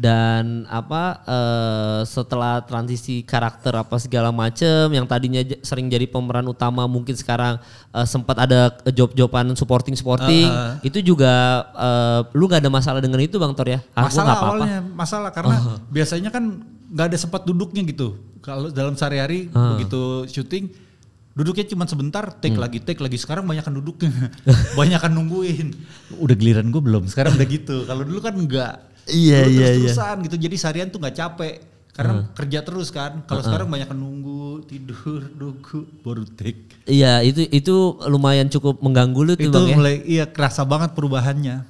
dan apa uh, setelah transisi karakter apa segala macem yang tadinya sering jadi pemeran utama mungkin sekarang uh, sempat ada job-joban supporting supporting uh, huh itu juga uh, lu nggak ada masalah dengan itu bang Tor ya ah, masalah apa awalnya masalah karena uh. biasanya kan nggak ada sempat duduknya gitu kalau dalam sehari-hari uh. begitu syuting duduknya cuma sebentar take hmm. lagi take lagi sekarang banyak kan duduknya banyak kan nungguin udah giliran gue belum sekarang udah gitu kalau dulu kan enggak Iya, iya iya terusan iya. gitu jadi seharian tuh nggak capek karena hmm. kerja terus kan kalau hmm. sekarang banyak nunggu tidur nunggu baru take iya itu itu lumayan cukup mengganggu lu tuh itu bang, ya? mulai iya kerasa banget perubahannya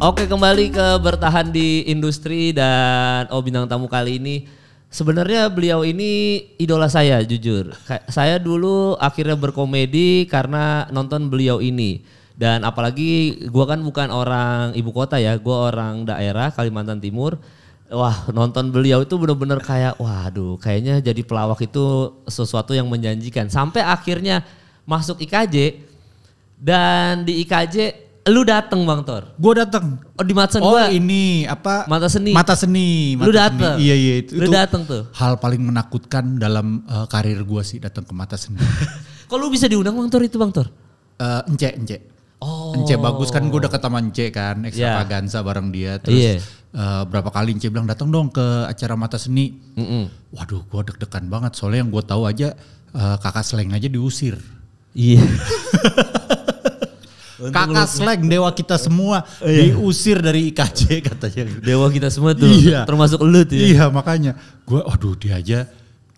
Oke kembali ke bertahan di industri dan oh bintang tamu kali ini Sebenarnya beliau ini idola saya jujur. Saya dulu akhirnya berkomedi karena nonton beliau ini. Dan apalagi gua kan bukan orang ibu kota ya, gua orang daerah Kalimantan Timur. Wah, nonton beliau itu bener-bener kayak waduh, kayaknya jadi pelawak itu sesuatu yang menjanjikan. Sampai akhirnya masuk IKJ dan di IKJ Lu dateng Bang Tor. Gue dateng. Oh di mata seni. Oh gua. ini apa? Mata seni. Mata seni. Mata lu dateng. Seni. Iya iya itu. Lu dateng tuh. Hal paling menakutkan dalam uh, karir gue sih datang ke mata seni. Kok lu bisa diundang Bang Tor itu Bang Tor? Uh, ence ence. Oh. Ence bagus kan gue udah ke Taman kan, ekstravaganza iya. yeah. bareng dia terus yeah. Iya. uh, berapa kali Ence bilang datang dong ke acara mata seni. Mm -mm. Waduh, gua deg-degan banget soalnya yang gue tahu aja uh, kakak seleng aja diusir. Iya. Yeah. Kakak Slack dewa kita semua iya. diusir dari IKJ katanya. Dewa kita semua tuh iya. termasuk lu tuh. Ya? Iya makanya gue aduh dia aja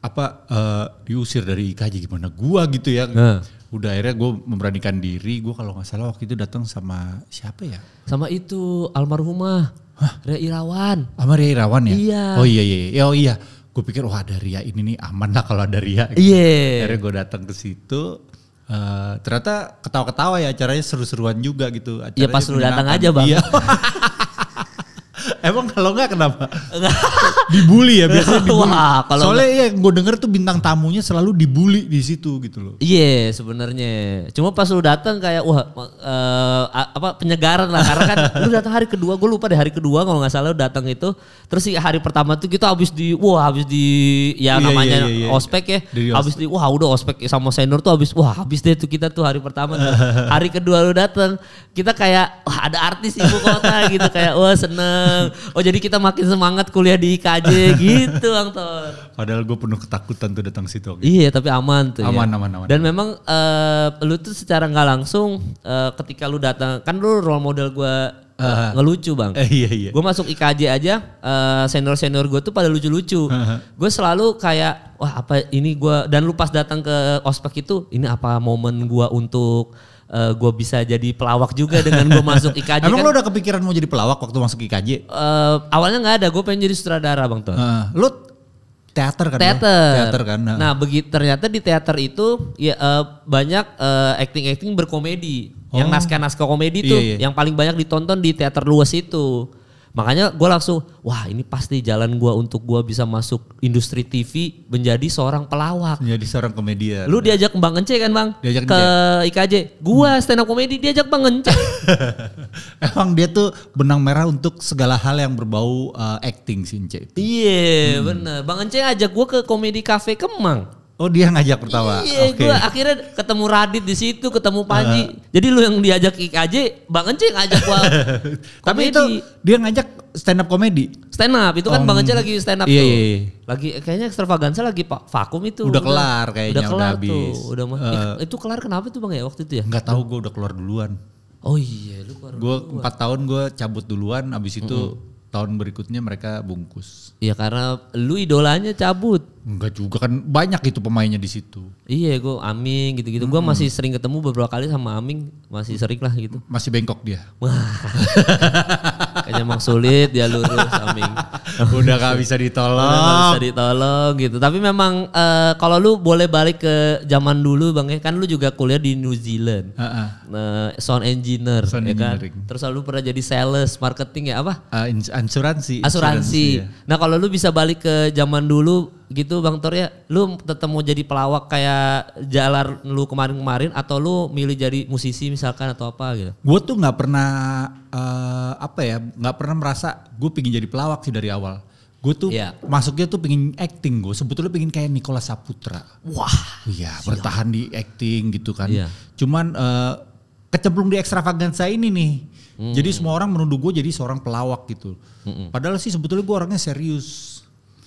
apa uh, diusir dari IKJ gimana gua gitu ya. Nah. Udah akhirnya gue memberanikan diri, gue kalau nggak salah waktu itu datang sama siapa ya? Sama itu almarhumah Hah? Ria Irawan. Sama Ria Irawan ya? Iya. Oh iya iya, iya. oh iya. Gue pikir wah ada Ria ini nih aman lah kalau ada Ria. Iya. Gitu. Yeah. Akhirnya gue datang ke situ, Uh, ternyata ketawa-ketawa ya acaranya seru-seruan juga gitu. Ya, acaranya pas lu datang aja bang. Iya. Emang kalau enggak kenapa? dibully ya biasanya dibully. Wah, kalau Soalnya enggak. Iya, ya gue denger tuh bintang tamunya selalu dibully di situ gitu loh. Iya, yeah, sebenarnya. Cuma pas lu datang kayak wah uh, apa penyegaran lah karena kan lu datang hari kedua, gue lupa deh hari kedua kalau nggak salah lu datang itu. Terus hari pertama tuh kita gitu, habis di wah habis di ya yeah, iya, namanya yeah, yeah, yeah. ospek ya. Habis di wah udah ospek sama senior tuh habis wah habis deh tuh kita tuh hari pertama. Tuh. hari kedua lu datang, kita kayak wah ada artis ibu kota gitu kayak wah seneng oh jadi kita makin semangat kuliah di IKJ gitu Bang Tor. Padahal gue penuh ketakutan tuh datang situ. Gitu. Iya tapi aman tuh. Aman ya. aman aman. Dan aman. memang uh, lu tuh secara nggak langsung uh, ketika lu datang kan lu role model gue Uh, ngelucu bang. Uh, iya iya. Gue masuk IKJ aja uh, senior senior gue tuh pada lucu lucu. Uh, gue selalu kayak wah apa ini gue dan lu pas datang ke ospek itu ini apa momen gue untuk uh, eh, gue bisa jadi pelawak juga dengan gue masuk IKJ. Emang kan, lo udah kepikiran mau jadi pelawak waktu masuk IKJ? Uh, eh, awalnya nggak ada, gue pengen jadi sutradara bang Ton. Uh, lo teater kan? Teater. Ya? Teater kan. Uh. Nah begitu ternyata di teater itu ya uh, banyak uh, acting-acting berkomedi. Oh. Yang naskah-naskah komedi iya, tuh, iya, iya. yang paling banyak ditonton di teater luas itu. Makanya gue langsung, wah ini pasti jalan gue untuk gue bisa masuk industri TV menjadi seorang pelawak. Menjadi seorang komedian. Lu diajak Bang Ence kan Bang? Diajak Ke IKJ. Gue hmm. stand up komedi diajak Bang Ence. Emang dia tuh benang merah untuk segala hal yang berbau uh, acting sih Ence. Iya yeah, hmm. bener. Bang Ence ajak gue ke komedi cafe Kemang. Oh dia ngajak pertama. Iya, okay. gue akhirnya ketemu Radit di situ, ketemu Panji. Uh. Jadi lu yang diajak IKJ, Bang Ence ngajak gua. Tapi itu dia ngajak stand up komedi. Stand up, itu kan um, Bang Ence iya. lagi stand up iya, iya. tuh. Iya. Lagi kayaknya ekstravaganza lagi Pak vakum itu. Udah, udah kelar kayaknya udah, kelar udah habis. Tuh, udah uh, itu kelar kenapa tuh Bang ya waktu itu ya? Enggak tahu gua udah keluar duluan. Oh iya, lu keluar. Gua duluan. 4 tahun gua cabut duluan abis itu mm -hmm. tahun berikutnya mereka bungkus. Iya karena lu idolanya cabut. Enggak juga kan banyak itu pemainnya di situ. Iya, gue Amin gitu-gitu. Hmm. Gue masih sering ketemu beberapa kali sama Amin masih sering lah gitu. Masih bengkok dia. Kayaknya emang sulit dia lurus Amin Udah gak bisa ditolong. Udah gak bisa ditolong gitu. Tapi memang uh, kalau lu boleh balik ke zaman dulu Bang ya, kan lu juga kuliah di New Zealand. Uh -uh. Uh, sound engineer sound ya kan. Terus lu pernah jadi sales, marketing ya apa? Uh, eh, insuransi. Asuransi. asuransi. ya. Nah, kalau lu bisa balik ke zaman dulu gitu Bang Tor ya, lu tetap mau jadi pelawak kayak jalar lu kemarin-kemarin atau lu milih jadi musisi misalkan atau apa gitu? Gue tuh nggak pernah uh, apa ya, nggak pernah merasa gue pingin jadi pelawak sih dari awal. Gue tuh yeah. masuknya tuh pengen acting gue. Sebetulnya pengen kayak Nikola Saputra. Wah. Iya bertahan di acting gitu kan. Yeah. Cuman uh, kecemplung di ekstravaganza ini nih. Mm. Jadi hmm. semua orang menuduh gue jadi seorang pelawak gitu. -mm. Padahal sih sebetulnya gue orangnya serius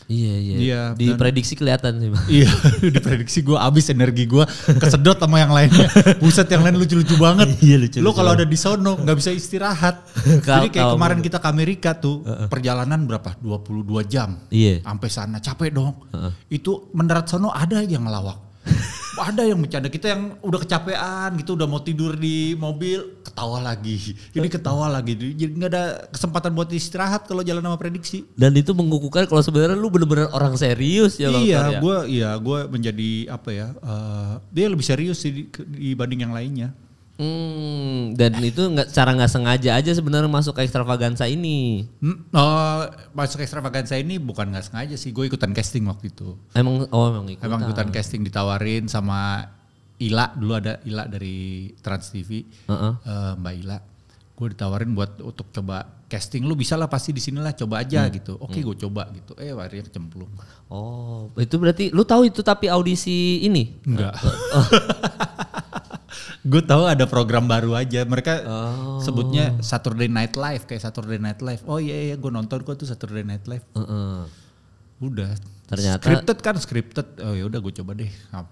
Iya iya. Iya. Diprediksi kelihatan sih. Bang. Iya. diprediksi gue abis energi gue kesedot sama yang lainnya. Buset yang lain lucu-lucu banget. iya lucu. Lo kalau ada di sono nggak bisa istirahat. Jadi kayak kemarin kita ke Amerika tuh uh -uh. perjalanan berapa? 22 jam. Iya. Sampai sana capek dong. Itu mendarat sono ada yang ngelawak ada yang bercanda kita yang udah kecapean gitu udah mau tidur di mobil ketawa lagi ini ketawa lagi jadi nggak ada kesempatan buat istirahat kalau jalan sama prediksi dan itu mengukuhkan kalau sebenarnya lu bener-bener orang serius ya iya ya? gue iya gue menjadi apa ya uh, dia lebih serius sih dibanding yang lainnya Hmm, dan itu nggak cara nggak sengaja aja sebenarnya masuk ke ekstravaganza ini. Hmm, oh, masuk ekstravaganza ini bukan nggak sengaja sih, gue ikutan casting waktu itu. Emang oh emang ikutan. Emang ikutan casting ditawarin sama Ila dulu ada Ila dari Trans TV, uh -uh. Eh, uh, Mbak Ila. Gue ditawarin buat untuk coba casting lu bisa lah pasti di sinilah coba aja hmm. gitu. Oke, okay, hmm. gue coba gitu. Eh, warnanya kecemplung. Oh, itu berarti lu tahu itu tapi audisi ini? Enggak. Oh. gue tahu ada program baru aja. Mereka oh. sebutnya Saturday Night Live kayak Saturday Night Live. Oh iya iya gue nonton gue tuh Saturday Night Live. Uh -uh. Udah. Ternyata scripted kan scripted. Oh ya udah gue coba deh.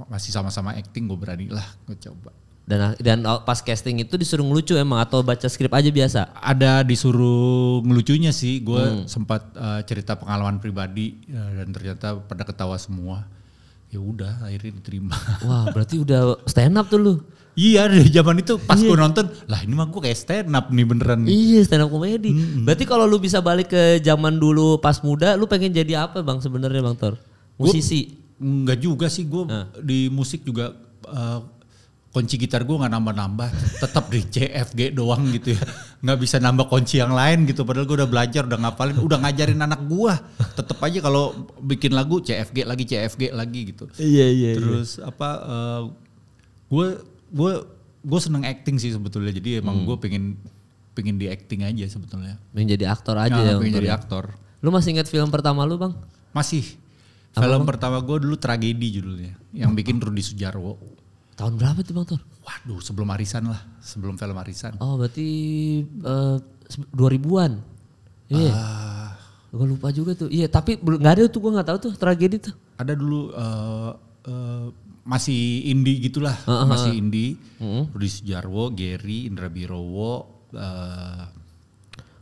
Masih sama-sama acting gue berani lah gue coba. Dan dan pas casting itu disuruh ngelucu emang atau baca skrip aja biasa? Ada disuruh ngelucunya sih. Gue hmm. sempat uh, cerita pengalaman pribadi uh, dan ternyata pada ketawa semua. Ya udah akhirnya diterima. Wah, berarti udah stand up tuh lu. Iya dari zaman itu pas iya. gue nonton lah ini mah gue kayak stand up nih beneran. Iya stand up komedi. Hmm. Berarti kalau lu bisa balik ke zaman dulu pas muda, lu pengen jadi apa bang sebenarnya bang Tor? Musisi? Enggak juga sih gue nah. di musik juga uh, kunci gitar gue nggak nambah-nambah, tetap di C F G doang gitu ya. Nggak bisa nambah kunci yang lain gitu. Padahal gue udah belajar, udah ngapalin, udah ngajarin anak gue. Tetap aja kalau bikin lagu C F G lagi C F G lagi gitu. Iya iya. iya. Terus iya. apa? Uh, eh, gue gue gue seneng acting sih sebetulnya jadi emang hmm. gue pengen pengen di acting aja sebetulnya pengen jadi aktor aja ah, ya pengen jadi ya. aktor lu masih inget film pertama lu bang masih Apa film bang? pertama gue dulu tragedi judulnya yang hmm. bikin Rudi Sujarwo tahun berapa tuh bang Tor waduh sebelum Arisan lah sebelum film Arisan oh berarti uh, ribuan an iya uh, ah. gue lupa juga tuh iya tapi nggak ada tuh gue nggak tahu tuh tragedi tuh ada dulu uh, uh, masih indie gitulah, uh -huh. masih indie. Uh -huh. Rudi Sujarwo, Gary, Indra Birowo. Uh,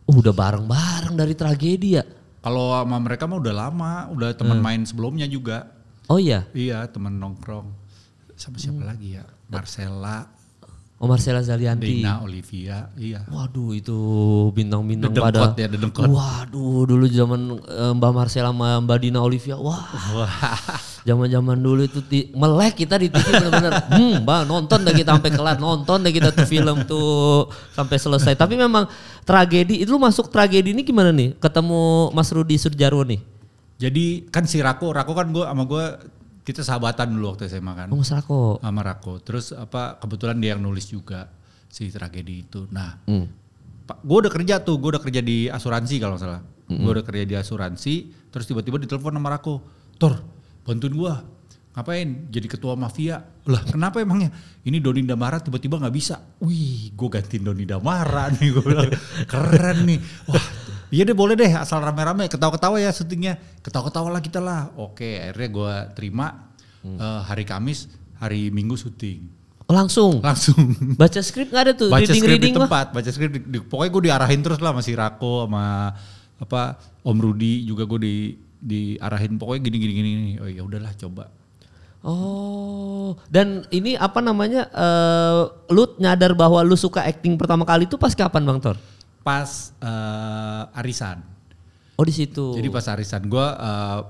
uh, udah bareng-bareng dari tragedi ya? Kalau sama mereka mah udah lama, udah teman uh. main sebelumnya juga. Oh iya? Iya, teman nongkrong. Sama siapa hmm. lagi ya? Marcella. Oh Marcella Zalianti. Dina Olivia, iya. Waduh itu bintang-bintang pada. ya, Waduh dulu zaman eh, Mbak Marcella sama Mbak Dina Olivia, wah. Zaman-zaman dulu itu di, melek kita di TV benar-benar. hmm, Mbak nonton deh kita sampai kelar, nonton deh kita tuh film tuh sampai selesai. Tapi memang tragedi, itu masuk tragedi ini gimana nih? Ketemu Mas Rudi Surjarwo nih? Jadi kan si Rako, Rako kan gue sama gue kita sahabatan dulu waktu SMA kan. Oh, Rako. Sama Rako. Terus apa kebetulan dia yang nulis juga si tragedi itu. Nah, mm. gue udah kerja tuh, gue udah kerja di asuransi kalau nggak salah. -hmm. Gue udah kerja di asuransi, terus tiba-tiba ditelepon sama Rako. Tor, bantuin gue. Ngapain? Jadi ketua mafia. Lah kenapa emangnya? Ini Doni Damara tiba-tiba nggak bisa. Wih, gue gantiin Doni Damara nih. Gua bilang, keren nih. Wah Iya deh boleh deh asal rame-rame ketawa-ketawa ya syutingnya. Ketawa-ketawa lah kita lah. Oke akhirnya gue terima hmm. uh, hari Kamis, hari Minggu syuting. Oh, langsung. Langsung. Baca skrip nggak ada tuh. Baca reading, skrip reading di tempat. Lah. Baca skrip. Di, di, pokoknya gue diarahin terus lah sama si Rako sama apa Om Rudi juga gue di diarahin pokoknya gini gini gini. gini. Oh ya udahlah coba. Oh, dan ini apa namanya? Uh, lu nyadar bahwa lu suka acting pertama kali itu pas kapan, Bang Tor? pas uh, arisan. Oh di situ. Jadi pas arisan gue uh,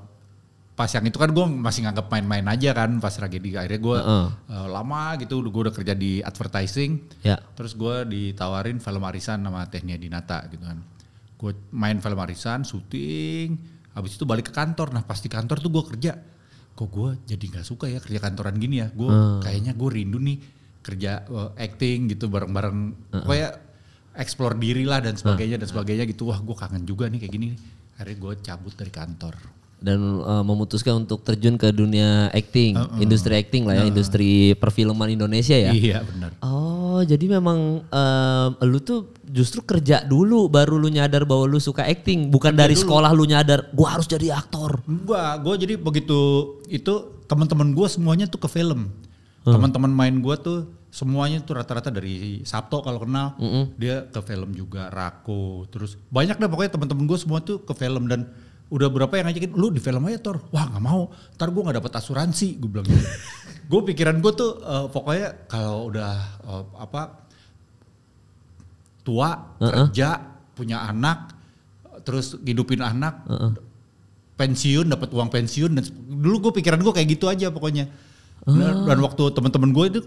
pas yang itu kan gue masih nganggep main-main aja kan pas tragedi akhirnya gue uh -uh. Eh, uh, lama gitu gue udah kerja di advertising Ya. terus gue ditawarin film arisan sama Tehnia Dinata gitu kan gue main film arisan syuting habis itu balik ke kantor nah pas di kantor tuh gue kerja kok gue jadi nggak suka ya kerja kantoran gini ya gue uh. kayaknya gue rindu nih kerja uh, acting gitu bareng-bareng uh -uh. kayak explore diri lah dan sebagainya nah. dan sebagainya gitu wah gue kangen juga nih kayak gini hari gue cabut dari kantor dan uh, memutuskan untuk terjun ke dunia acting uh, uh, industri acting lah ya uh, industri perfilman Indonesia ya iya benar oh jadi memang uh, lu tuh justru kerja dulu baru lu nyadar bahwa lu suka acting bukan kerja dari dulu. sekolah lu nyadar gue harus jadi aktor gue gue jadi begitu itu teman-teman gue semuanya tuh ke film hmm. teman-teman main gue tuh semuanya tuh rata-rata dari Sabto kalau kenal mm -hmm. dia ke film juga Rako terus banyak deh pokoknya teman-teman gue semua tuh ke film dan udah berapa yang ngajakin lu di film aja Tor wah nggak mau ntar gue nggak dapat asuransi gue bilang gitu gue pikiran gue tuh uh, pokoknya kalau udah uh, apa tua uh -uh. kerja punya anak terus hidupin anak uh -uh. pensiun dapat uang pensiun dan dulu gue pikiran gue kayak gitu aja pokoknya uh. Ah. dan, dan waktu teman-teman gue itu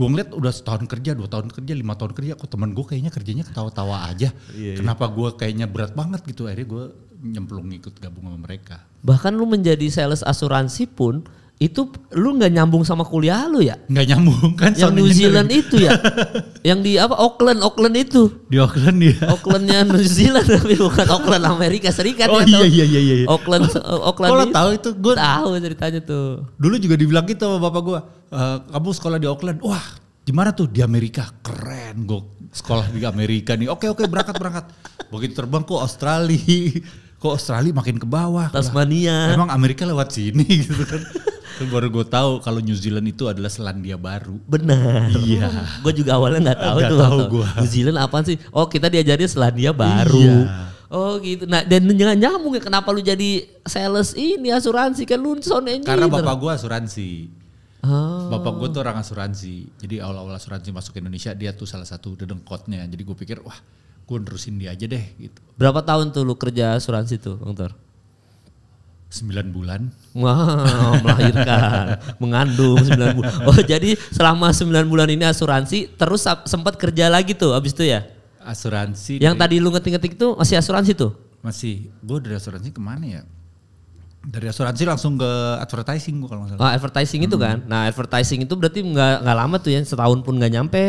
gue ngeliat udah setahun kerja dua tahun kerja lima tahun kerja kok temen gue kayaknya kerjanya ketawa-tawa aja iya, iya. kenapa iya. gue kayaknya berat banget gitu akhirnya gue nyemplung ikut gabung sama mereka bahkan lu menjadi sales asuransi pun itu lu nggak nyambung sama kuliah lu ya? Nggak nyambung kan? Yang New Zealand itu ya, yang di apa Auckland, Auckland itu. Di Auckland ya. Aucklandnya New Zealand tapi bukan Auckland Amerika Serikat. Oh ya, iya, iya iya iya iya. Auckland, Auckland. Kalau tahu itu gue tahu ceritanya tuh. Dulu juga dibilang gitu sama bapak gue, e, eh, kamu sekolah di Auckland, wah gimana tuh di Amerika keren gue sekolah di Amerika nih. Oke oke berangkat berangkat. Begitu terbang ke Australia, kok Australia makin ke bawah. Tasmania. Lah, emang Amerika lewat sini gitu kan baru gue tahu kalau New Zealand itu adalah Selandia Baru. Benar. Iya. Gue juga awalnya nggak tahu gak tuh. Tahu gua. New Zealand apa sih? Oh kita diajarin Selandia Baru. Iya. Oh gitu. Nah dan jangan nyambung ya kenapa lu jadi sales ini asuransi kan lu sound engineer. Karena bapak gue asuransi. Oh. Bapak gue tuh orang asuransi. Jadi awal-awal asuransi masuk ke Indonesia dia tuh salah satu dedengkotnya. Jadi gue pikir wah gue nerusin dia aja deh gitu. Berapa tahun tuh lu kerja asuransi tuh Bang Tor? 9 bulan. Wow, melahirkan, mengandung 9 bulan. Oh, jadi selama 9 bulan ini asuransi terus sempat kerja lagi tuh abis itu ya? Asuransi. Yang tadi lu ngetik-ngetik itu masih asuransi tuh? Masih. Gue dari asuransi kemana ya? Dari asuransi langsung ke advertising gua kalau nggak salah. Oh, advertising hmm. itu kan. Nah, advertising itu berarti nggak nggak lama tuh ya, setahun pun nggak nyampe.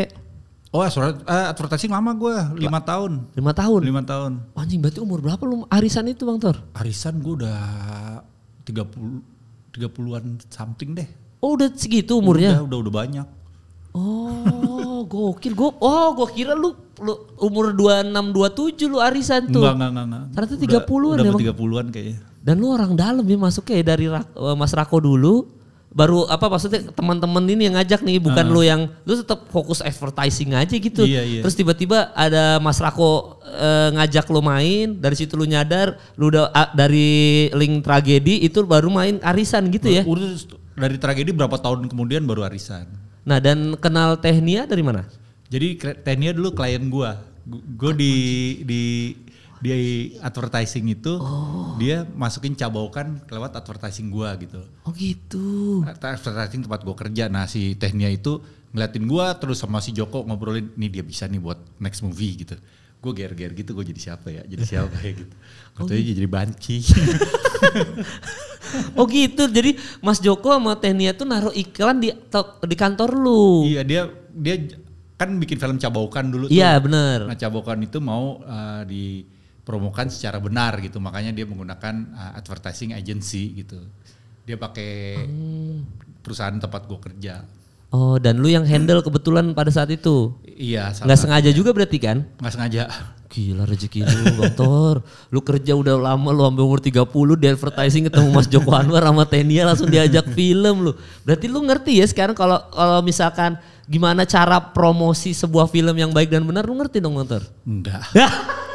Oh surat uh, eh, advertising lama gue lima tahun. Lima tahun. Lima tahun. Anjing berarti umur berapa lu arisan itu bang Tor? Arisan gue udah tiga puluh tiga puluhan something deh. Oh udah segitu umurnya? Udah udah, udah banyak. Oh gokil gue. Oh gue kira lu lu umur dua enam dua tujuh lu arisan tuh. Enggak enggak enggak. enggak. Ternyata tiga puluhan. Udah tiga puluhan kayaknya. Dan lu orang dalam ya masuknya ya dari eh, Mas Rako dulu baru apa maksudnya teman-teman ini yang ngajak nih bukan uh. lu yang lu tetap fokus advertising aja gitu iya, iya. terus tiba-tiba ada Mas Rako uh, ngajak lo main dari situ lo nyadar lo udah uh, dari link tragedi itu baru main arisan gitu ya dari tragedi berapa tahun kemudian baru arisan nah dan kenal Tehnia dari mana jadi Tehnia dulu klien gua gua di di di advertising itu oh. dia masukin cabaukan lewat advertising gua gitu. Oh gitu. Advertising tempat gua kerja. Nah si Tehnia itu ngeliatin gua terus sama si Joko ngobrolin ini dia bisa nih buat next movie gitu. Gue ger-ger gitu gue jadi siapa ya? Jadi siapa ya gitu. Katanya oh, gitu. jadi banci. oh gitu. Jadi Mas Joko sama Tehnia tuh naruh iklan di di kantor lu. Iya, dia dia kan bikin film Cabaukan dulu Iya, benar. Nah, Cabaukan itu mau uh, di kan secara benar gitu makanya dia menggunakan uh, advertising agency gitu dia pakai hmm. perusahaan tempat gue kerja oh dan lu yang handle kebetulan pada saat itu iya nggak sengaja ya. juga berarti kan nggak sengaja gila rezeki lu doktor lu kerja udah lama lu ambil umur 30 di advertising ketemu Mas Joko Anwar sama Tenia langsung diajak film lu berarti lu ngerti ya sekarang kalau kalau misalkan gimana cara promosi sebuah film yang baik dan benar lu ngerti dong Bang enggak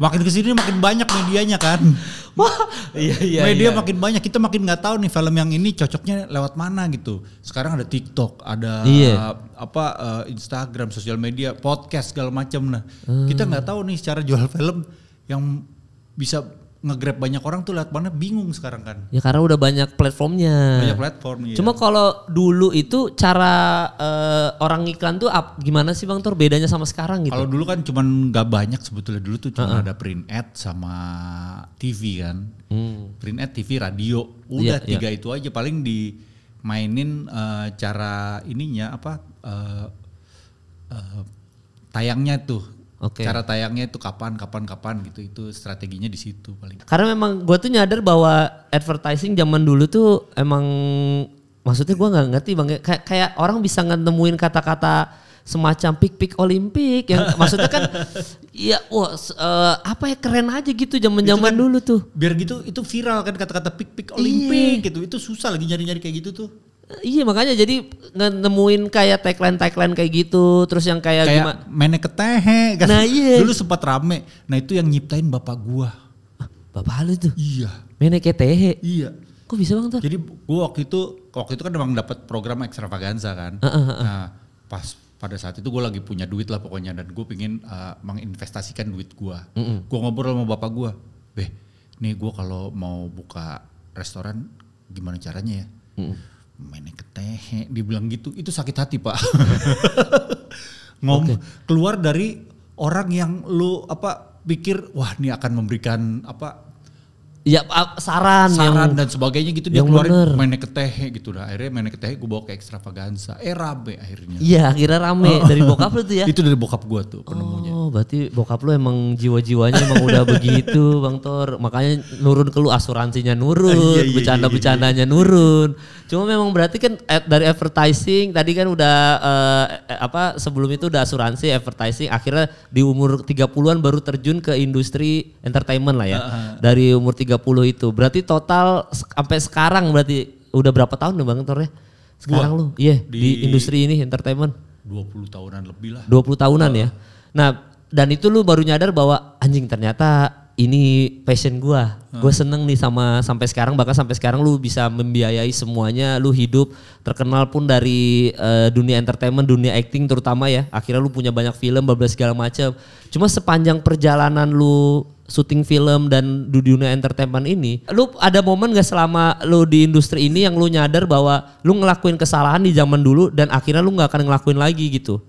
makin kesini makin banyak medianya kan. Hmm. Wah, iya iya. Media iya. makin banyak, kita makin nggak tahu nih film yang ini cocoknya lewat mana gitu. Sekarang ada TikTok, ada iya. apa uh, Instagram, sosial media, podcast segala macam nah. Hmm. Kita nggak tahu nih cara jual film yang bisa ngegrab banyak orang tuh lihat mana bingung sekarang kan. Ya karena udah banyak platformnya. Banyak platform iya. Cuma kalau dulu itu cara uh, orang iklan tuh up, gimana sih Bang Tor bedanya sama sekarang gitu? Kalau dulu kan cuman nggak banyak sebetulnya dulu tuh cuma uh -uh. ada print ad sama TV kan. Hmm. Print ad, TV, radio. Iya, udah yeah, tiga yeah. itu aja paling dimainin uh, cara ininya apa uh, uh, tayangnya tuh Okay. Cara tayangnya itu kapan, kapan, kapan gitu. Itu strateginya di situ paling. Karena memang gue tuh nyadar bahwa advertising zaman dulu tuh emang maksudnya gue nggak ngerti bang. Kayak, kayak orang bisa nemuin kata-kata semacam pik-pik Olimpik yang maksudnya kan ya wah uh, apa ya keren aja gitu zaman-zaman kan, dulu tuh. Biar gitu itu viral kan kata-kata pik-pik Olimpik iya. gitu. Itu susah lagi nyari-nyari kayak gitu tuh. Iya makanya jadi nemuin kayak tagline tagline kayak gitu, terus yang kayak, kayak gimana? Menek ketehe. Kan? Nah iya. Dulu sempat rame. Nah itu yang nyiptain bapak gua. Ah, bapak lu tuh? Iya. Menek teh Iya. Kok bisa bang tuh? Jadi gua waktu itu waktu itu kan emang dapat program ekstravaganza kan. Uh, uh, uh. Nah pas pada saat itu gua lagi punya duit lah pokoknya dan gua pengen uh, eh, menginvestasikan duit gua Uh -uh. Gue ngobrol sama bapak gua beh, nih gua kalau mau buka restoran gimana caranya ya? Uh -uh mainnya ketehe dibilang gitu itu sakit hati pak ngom okay. keluar dari orang yang lu apa pikir wah ini akan memberikan apa ya saran saran yang, dan sebagainya gitu dia keluarin bener. mainnya ke teh gitu lah akhirnya mainnya ke teh gue bawa ke ekstravaganza eh rame akhirnya iya akhirnya rame oh. dari bokap lu tuh ya itu dari bokap gue tuh penemunya oh berarti bokap lu emang jiwa-jiwanya emang udah begitu bang Tor makanya nurun ke lu asuransinya nurun iya, iya, iya, bercanda-bercandanya nurun cuma memang berarti kan dari advertising tadi kan udah uh, apa sebelum itu udah asuransi advertising akhirnya di umur 30-an baru terjun ke industri entertainment lah ya uh -huh. dari umur 30 itu. Berarti total sampai sekarang berarti udah berapa tahun nih Bang ya Sekarang lu, iya di, di industri ini entertainment. 20 tahunan lebih lah. 20 tahunan ya. Nah, dan itu lu baru nyadar bahwa anjing ternyata ini passion gua. Hmm. Gua seneng nih sama sampai sekarang bahkan sampai sekarang lu bisa membiayai semuanya, lu hidup terkenal pun dari uh, dunia entertainment, dunia acting terutama ya. Akhirnya lu punya banyak film, berbagai segala macam. Cuma sepanjang perjalanan lu syuting film dan di dunia entertainment ini, lu ada momen gak selama lu di industri ini yang lu nyadar bahwa lu ngelakuin kesalahan di zaman dulu dan akhirnya lu nggak akan ngelakuin lagi gitu?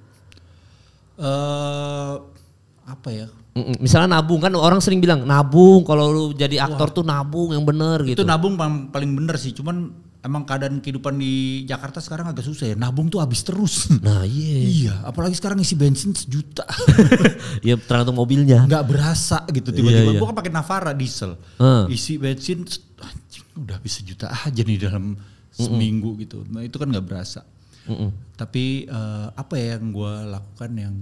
Uh, apa ya? Misalnya nabung kan orang sering bilang nabung kalau lu jadi aktor Wah, tuh nabung yang bener gitu. Itu nabung paling bener sih, cuman emang keadaan kehidupan di Jakarta sekarang agak susah ya. Nabung tuh habis terus. Nah iya. Iya, apalagi sekarang isi bensin sejuta. Iya, tergantung mobilnya. Gak berasa gitu iya, tiba-tiba. Yeah, yeah. Gue kan pakai Navara diesel. Uh. Isi bensin anjing udah habis sejuta aja nih dalam seminggu mm -mm. gitu. Nah itu kan gak berasa. Mm -mm. Tapi uh, apa ya yang gue lakukan yang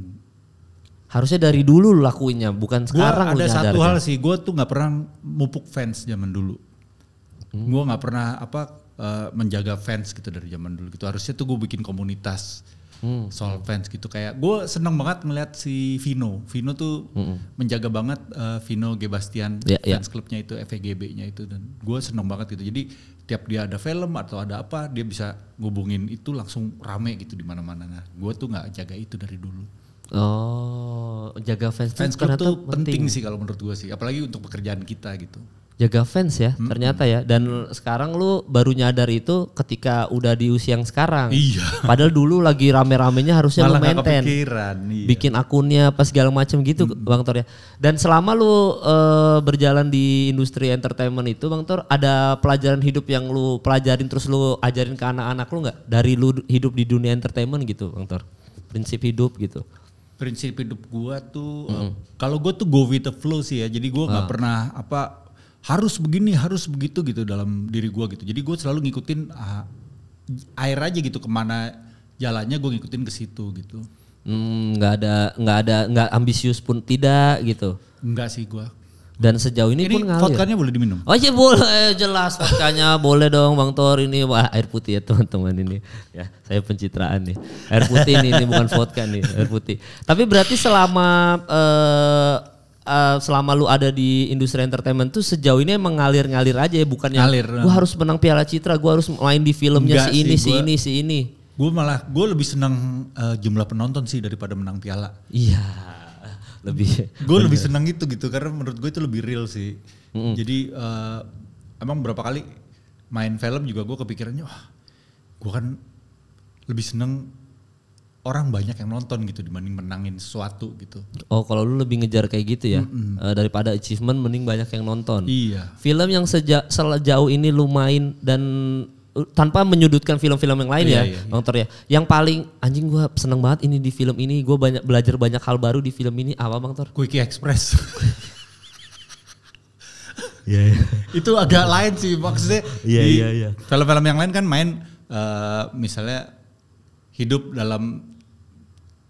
harusnya dari dulu lakuinnya bukan sekarang. Gua ada satu hal sih, gue tuh nggak pernah mupuk fans zaman dulu. mm. Gue nggak pernah apa Eh, menjaga fans gitu dari zaman dulu gitu harusnya tuh gue bikin komunitas hmm. soal fans gitu kayak gue seneng banget ngeliat si Vino Vino tuh hmm. menjaga banget uh, Vino Gebastian yeah, ya. fans yeah. klubnya itu FEGB-nya itu dan gue seneng banget gitu jadi tiap dia ada film atau ada apa dia bisa ngubungin itu langsung rame gitu di mana-mana nah gue tuh nggak jaga itu dari dulu oh jaga fans fans klub tuh penting, penting sih kalau menurut gue sih apalagi untuk pekerjaan kita gitu jaga fans ya hmm. ternyata ya dan sekarang lu baru nyadar itu ketika udah di usia yang sekarang iya padahal dulu lagi rame-ramenya harusnya Malah lu maintain iya. bikin akunnya apa segala macam gitu hmm. bang Tor ya dan selama lu uh, berjalan di industri entertainment itu bang Tor ada pelajaran hidup yang lu pelajarin terus lu ajarin ke anak-anak lu nggak dari lu hidup di dunia entertainment gitu bang Tor prinsip hidup gitu prinsip hidup gua tuh mm kalau gua tuh go with the flow sih ya jadi gua nggak ah. pernah apa harus begini harus begitu gitu dalam diri gue gitu jadi gue selalu ngikutin uh, air aja gitu kemana jalannya gue ngikutin ke situ gitu hmm, nggak mm, ada nggak ada nggak ambisius pun tidak gitu nggak sih gue dan sejauh ini, ini pun ngalir. Vodkanya boleh diminum? Oh iya boleh, eh, jelas vodkanya boleh dong Bang Tor ini. Wah air putih ya teman-teman ini. Ya saya pencitraan nih. Air putih ini, ini bukan vodka nih, air putih. Tapi berarti selama eh, Eh, selama lu ada di industri entertainment tuh sejauh ini emang ngalir-ngalir aja ya bukannya ngalir, eh. gua harus menang Piala Citra, gua harus main di filmnya si ini, sih, si gua, ini, si ini. Gue malah gue lebih senang uh, jumlah penonton sih daripada menang piala. Iya. Lebih. gue lebih senang itu gitu karena menurut gue itu lebih real sih. Mm -hmm. Jadi uh, emang berapa kali main film juga gue kepikirannya wah gue kan lebih seneng orang banyak yang nonton gitu dibanding menangin sesuatu gitu. Oh, kalau lu lebih ngejar kayak gitu ya mm -mm. Uh, daripada achievement mending banyak yang nonton. Iya. Film yang sejak sejauh ini lu dan uh, tanpa menyudutkan film-film yang lain iya, ya, iya, iya. nonton iya. ya. Yang paling anjing gua seneng banget ini di film ini, gua banyak belajar banyak hal baru di film ini apa Bang Tor? Quickie Express. Iya, iya, Itu agak lain sih maksudnya. Iya, iya, iya. Film-film yang lain kan main uh, misalnya hidup dalam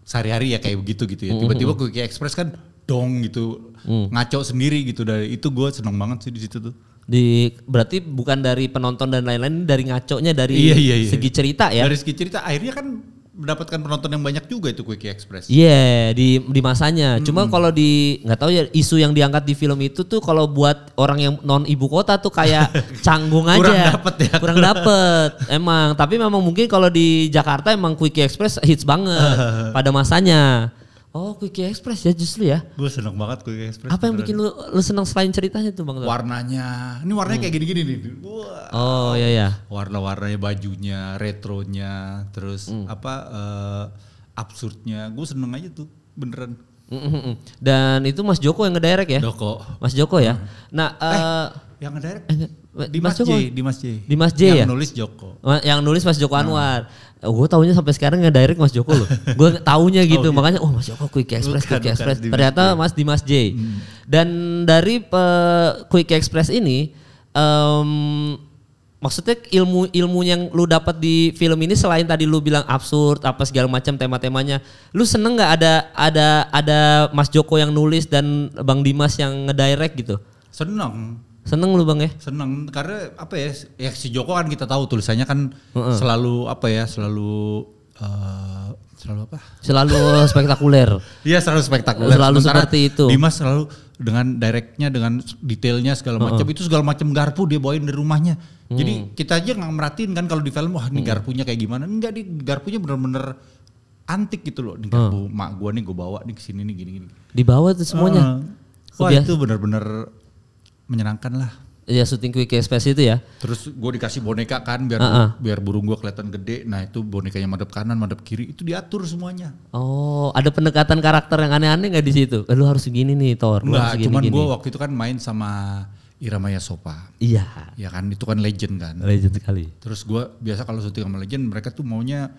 sehari-hari ya kayak begitu gitu ya. Tiba-tiba mm-hmm. kayak Express kan dong gitu mm. ngaco sendiri gitu dari itu gue seneng banget sih di situ tuh di berarti bukan dari penonton dan lain-lain dari ngaco nya dari iya, iya, iya. segi cerita ya dari segi cerita akhirnya kan mendapatkan penonton yang banyak juga itu Quickie Express. Iya, yeah, di di masanya. Hmm. Cuma kalau di nggak tahu ya isu yang diangkat di film itu tuh kalau buat orang yang non ibu kota tuh kayak canggung aja. Kurang dapet ya. Kurang dapet. emang, tapi memang mungkin kalau di Jakarta emang Quickie Express hits banget pada masanya. Oh, Quick Express ya justru ya. Gue seneng banget Quick Express. Apa yang bikin lu lu seneng selain ceritanya tuh Bang? Warnanya. Ini warnanya hmm. kayak gini-gini nih. Wah. Oh, iya ya. Warna-warnanya bajunya, retronya, terus hmm. apa uh, absurdnya. Gue seneng aja tuh beneran. Dan itu Mas Joko yang ngedirect ya? Joko. Mas Joko ya. Hmm. Nah, eh. eh yang ngedirect eh, eh, Dimas J, di J. Dimas J yang ya? Yang nulis Joko. Yang nulis Mas Joko Anwar. Hmm. Oh, gue taunya sampai sekarang direct Mas Joko loh. gue tahunya gitu. oh, iya. Makanya oh Mas Joko Quick Express, bukan, Quick Express. Bukan, Ternyata Mas Dimas J. Hmm. Dan dari Quick Express ini um, maksudnya ilmu ilmu yang lu dapat di film ini selain tadi lu bilang absurd apa segala macam tema-temanya lu seneng nggak ada ada ada Mas Joko yang nulis dan Bang Dimas yang ngedirect gitu seneng Seneng lu bang ya? Seneng karena apa ya? Ya si Joko kan kita tahu tulisannya kan uh-uh. selalu apa ya? Selalu uh, selalu apa? Selalu spektakuler. Iya selalu spektakuler. Selalu Sementara seperti itu. Dimas selalu dengan directnya, dengan detailnya segala macam uh-uh. itu segala macam garpu dia bawain dari rumahnya. Hmm. Jadi kita aja nggak merhatiin kan kalau di film wah ini hmm. garpunya kayak gimana? Enggak di garpunya bener-bener antik gitu loh. Ini garpu uh. mak gua nih gue bawa nih ke sini nih gini-gini. Dibawa tuh semuanya. Uh, wah itu bener-bener menyenangkan lah. Iya syuting quick space itu ya. Terus gue dikasih boneka kan biar uh -uh. biar burung gue kelihatan gede. Nah itu bonekanya madep kanan, madep kiri itu diatur semuanya. Oh ada pendekatan karakter yang aneh-aneh nggak di situ? Eh, lu harus begini nih Thor. Nggak, cuman gue waktu itu kan main sama Irama Sopa. Iya. Iya kan itu kan legend kan. Legend sekali. Terus gue biasa kalau syuting sama legend mereka tuh maunya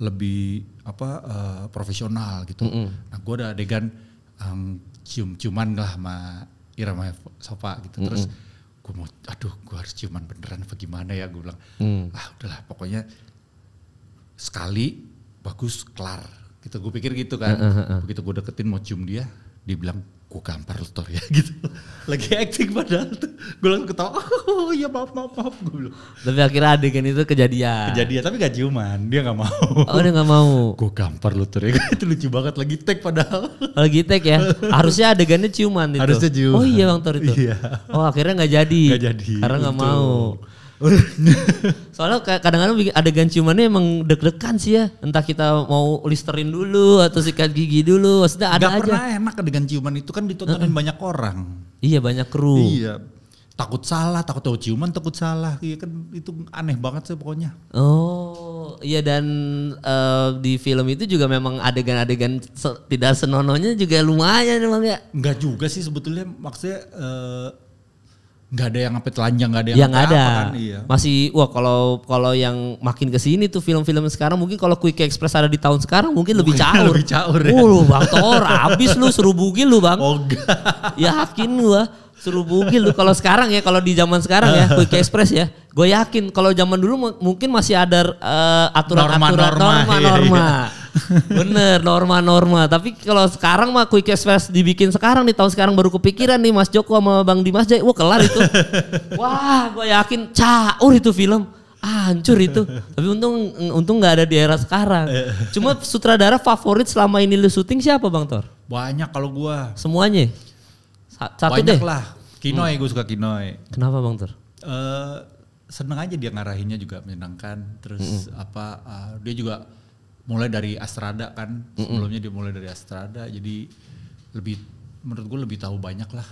lebih apa uh, profesional gitu. Mm -mm. Nah gue ada adegan um, cium-ciuman lah sama irama iya, sofa gitu. Mm-hmm. Terus gue mau, aduh gue harus ciuman beneran apa gimana ya gue bilang, mm. ah udahlah pokoknya sekali bagus kelar. Gitu gue pikir gitu kan. Mm -hmm. Begitu gue deketin mau cium dia, dia bilang ku gampar lu ya gitu lagi acting padahal tuh gue langsung ketawa oh iya maaf maaf maaf gue bilang tapi akhirnya adegan itu kejadian kejadian tapi gak ciuman dia gak mau oh dia gak mau gue gampar lu ya itu lucu banget lagi tag padahal oh, lagi tag ya harusnya adegannya ciuman itu harusnya ciuman oh iya bang Tor itu iya. oh akhirnya gak jadi gak jadi karena gak mau Soalnya kadang-kadang adegan ciumannya emang deg-degan sih ya. Entah kita mau listerin dulu atau sikat gigi dulu. Maksudnya ada Gak aja. pernah enak dengan ciuman itu kan ditontonin uh-uh. banyak orang. Iya banyak kru. Iya. Takut salah, takut tahu ciuman, takut salah. Iya kan itu aneh banget sih pokoknya. Oh iya dan uh, di film itu juga memang adegan-adegan se- tidak senononya juga lumayan emang ya. Enggak juga sih sebetulnya maksudnya... Uh, nggak ada yang sampai telanjang nggak ada yang, yang ada apa kan, iya. masih wah kalau kalau yang makin ke sini tuh film-film sekarang mungkin kalau Quick Express ada di tahun sekarang mungkin, mungkin lebih caur lebih caur ya. Uh, bang Tor abis lu seru bugil lu bang oh, yakin gua seru bugil lu kalau sekarang ya kalau di zaman sekarang ya Quick Express ya gue yakin kalau zaman dulu mungkin masih ada uh, eh, aturan norma, aturan norma norma, norma. Iya, Iya. Bener, norma-norma. Tapi kalau sekarang mah quick express dibikin sekarang nih tahun sekarang baru kepikiran nih Mas Joko sama Bang Dimas Jai. Wah kelar itu. Wah gue yakin caur itu film. Ah, hancur itu. Tapi untung untung nggak ada di era sekarang. Cuma sutradara favorit selama ini lu syuting siapa Bang Tor? Banyak kalau gua. Semuanya. Satu Banyak deh. lah. Kinoy, hmm. gue suka Kinoy. Kenapa Bang Tor? Uh, eh, seneng aja dia ngarahinnya juga menyenangkan. Terus mm -hmm. apa? Uh, dia juga mulai dari Astrada kan mm -mm. sebelumnya dimulai dari Astrada jadi lebih menurut gue lebih tahu banyak lah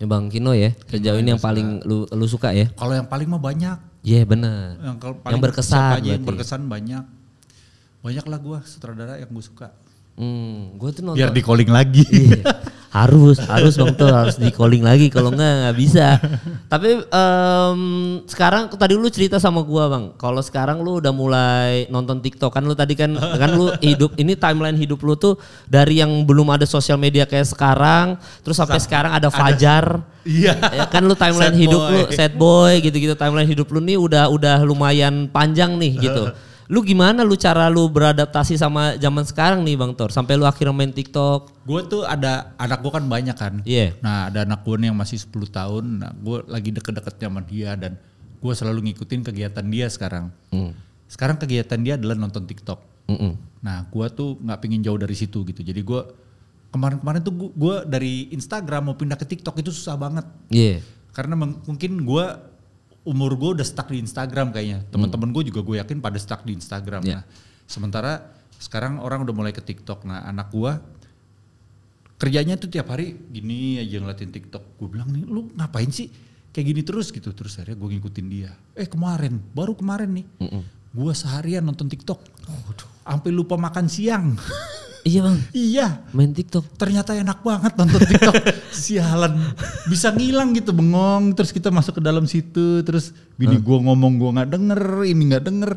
ya Bang Kino ya sejauh ini yang suka. paling lu lu suka ya kalau yang paling mah banyak iya yeah, benar yang, yang berkesan aja, yang berkesan banyak banyak lah gue sutradara yang gue suka Hmm, gue tuh nonton. Biar di calling lagi. Iya. harus harus bang tuh harus di calling lagi kalau enggak nggak bisa tapi um, sekarang tadi lu cerita sama gua bang kalau sekarang lu udah mulai nonton TikTok kan lu tadi kan kan lu hidup ini timeline hidup lu tuh dari yang belum ada sosial media kayak sekarang terus sampai Sa sekarang ada Fajar ada, iya ya kan lu timeline sad hidup boy. lu sad boy gitu-gitu timeline hidup lu nih udah udah lumayan panjang nih gitu Lu gimana lu cara lu beradaptasi sama zaman sekarang nih Bang Tor? Sampai lu akhirnya main TikTok. Gue tuh ada anak gue kan banyak kan. Iya. Yeah. Nah ada anak gue yang masih 10 tahun. Nah, gue lagi deket-deketnya sama dia dan gue selalu ngikutin kegiatan dia sekarang. Mm. Sekarang kegiatan dia adalah nonton TikTok. Mm -mm. Nah gue tuh nggak pingin jauh dari situ gitu. Jadi gue kemarin-kemarin tuh gue dari Instagram mau pindah ke TikTok itu susah banget. Iya. Yeah. Karena mungkin gue umur gue udah stuck di Instagram kayaknya. Hmm. Teman-teman gue juga gue yakin pada stuck di Instagram. Yeah. Nah, sementara sekarang orang udah mulai ke TikTok. Nah, anak gue kerjanya tuh tiap hari gini aja ngeliatin TikTok. Gue bilang nih, lu ngapain sih kayak gini terus gitu? Terus akhirnya gue ngikutin dia. Eh kemarin, baru kemarin nih, mm -mm. gue seharian nonton TikTok, sampai lupa makan siang. Iya bang. Iya. Main TikTok. Ternyata enak banget nonton TikTok. Sialan. Bisa ngilang gitu bengong. Terus kita masuk ke dalam situ. Terus bini huh? gue ngomong gue nggak denger. Ini nggak denger.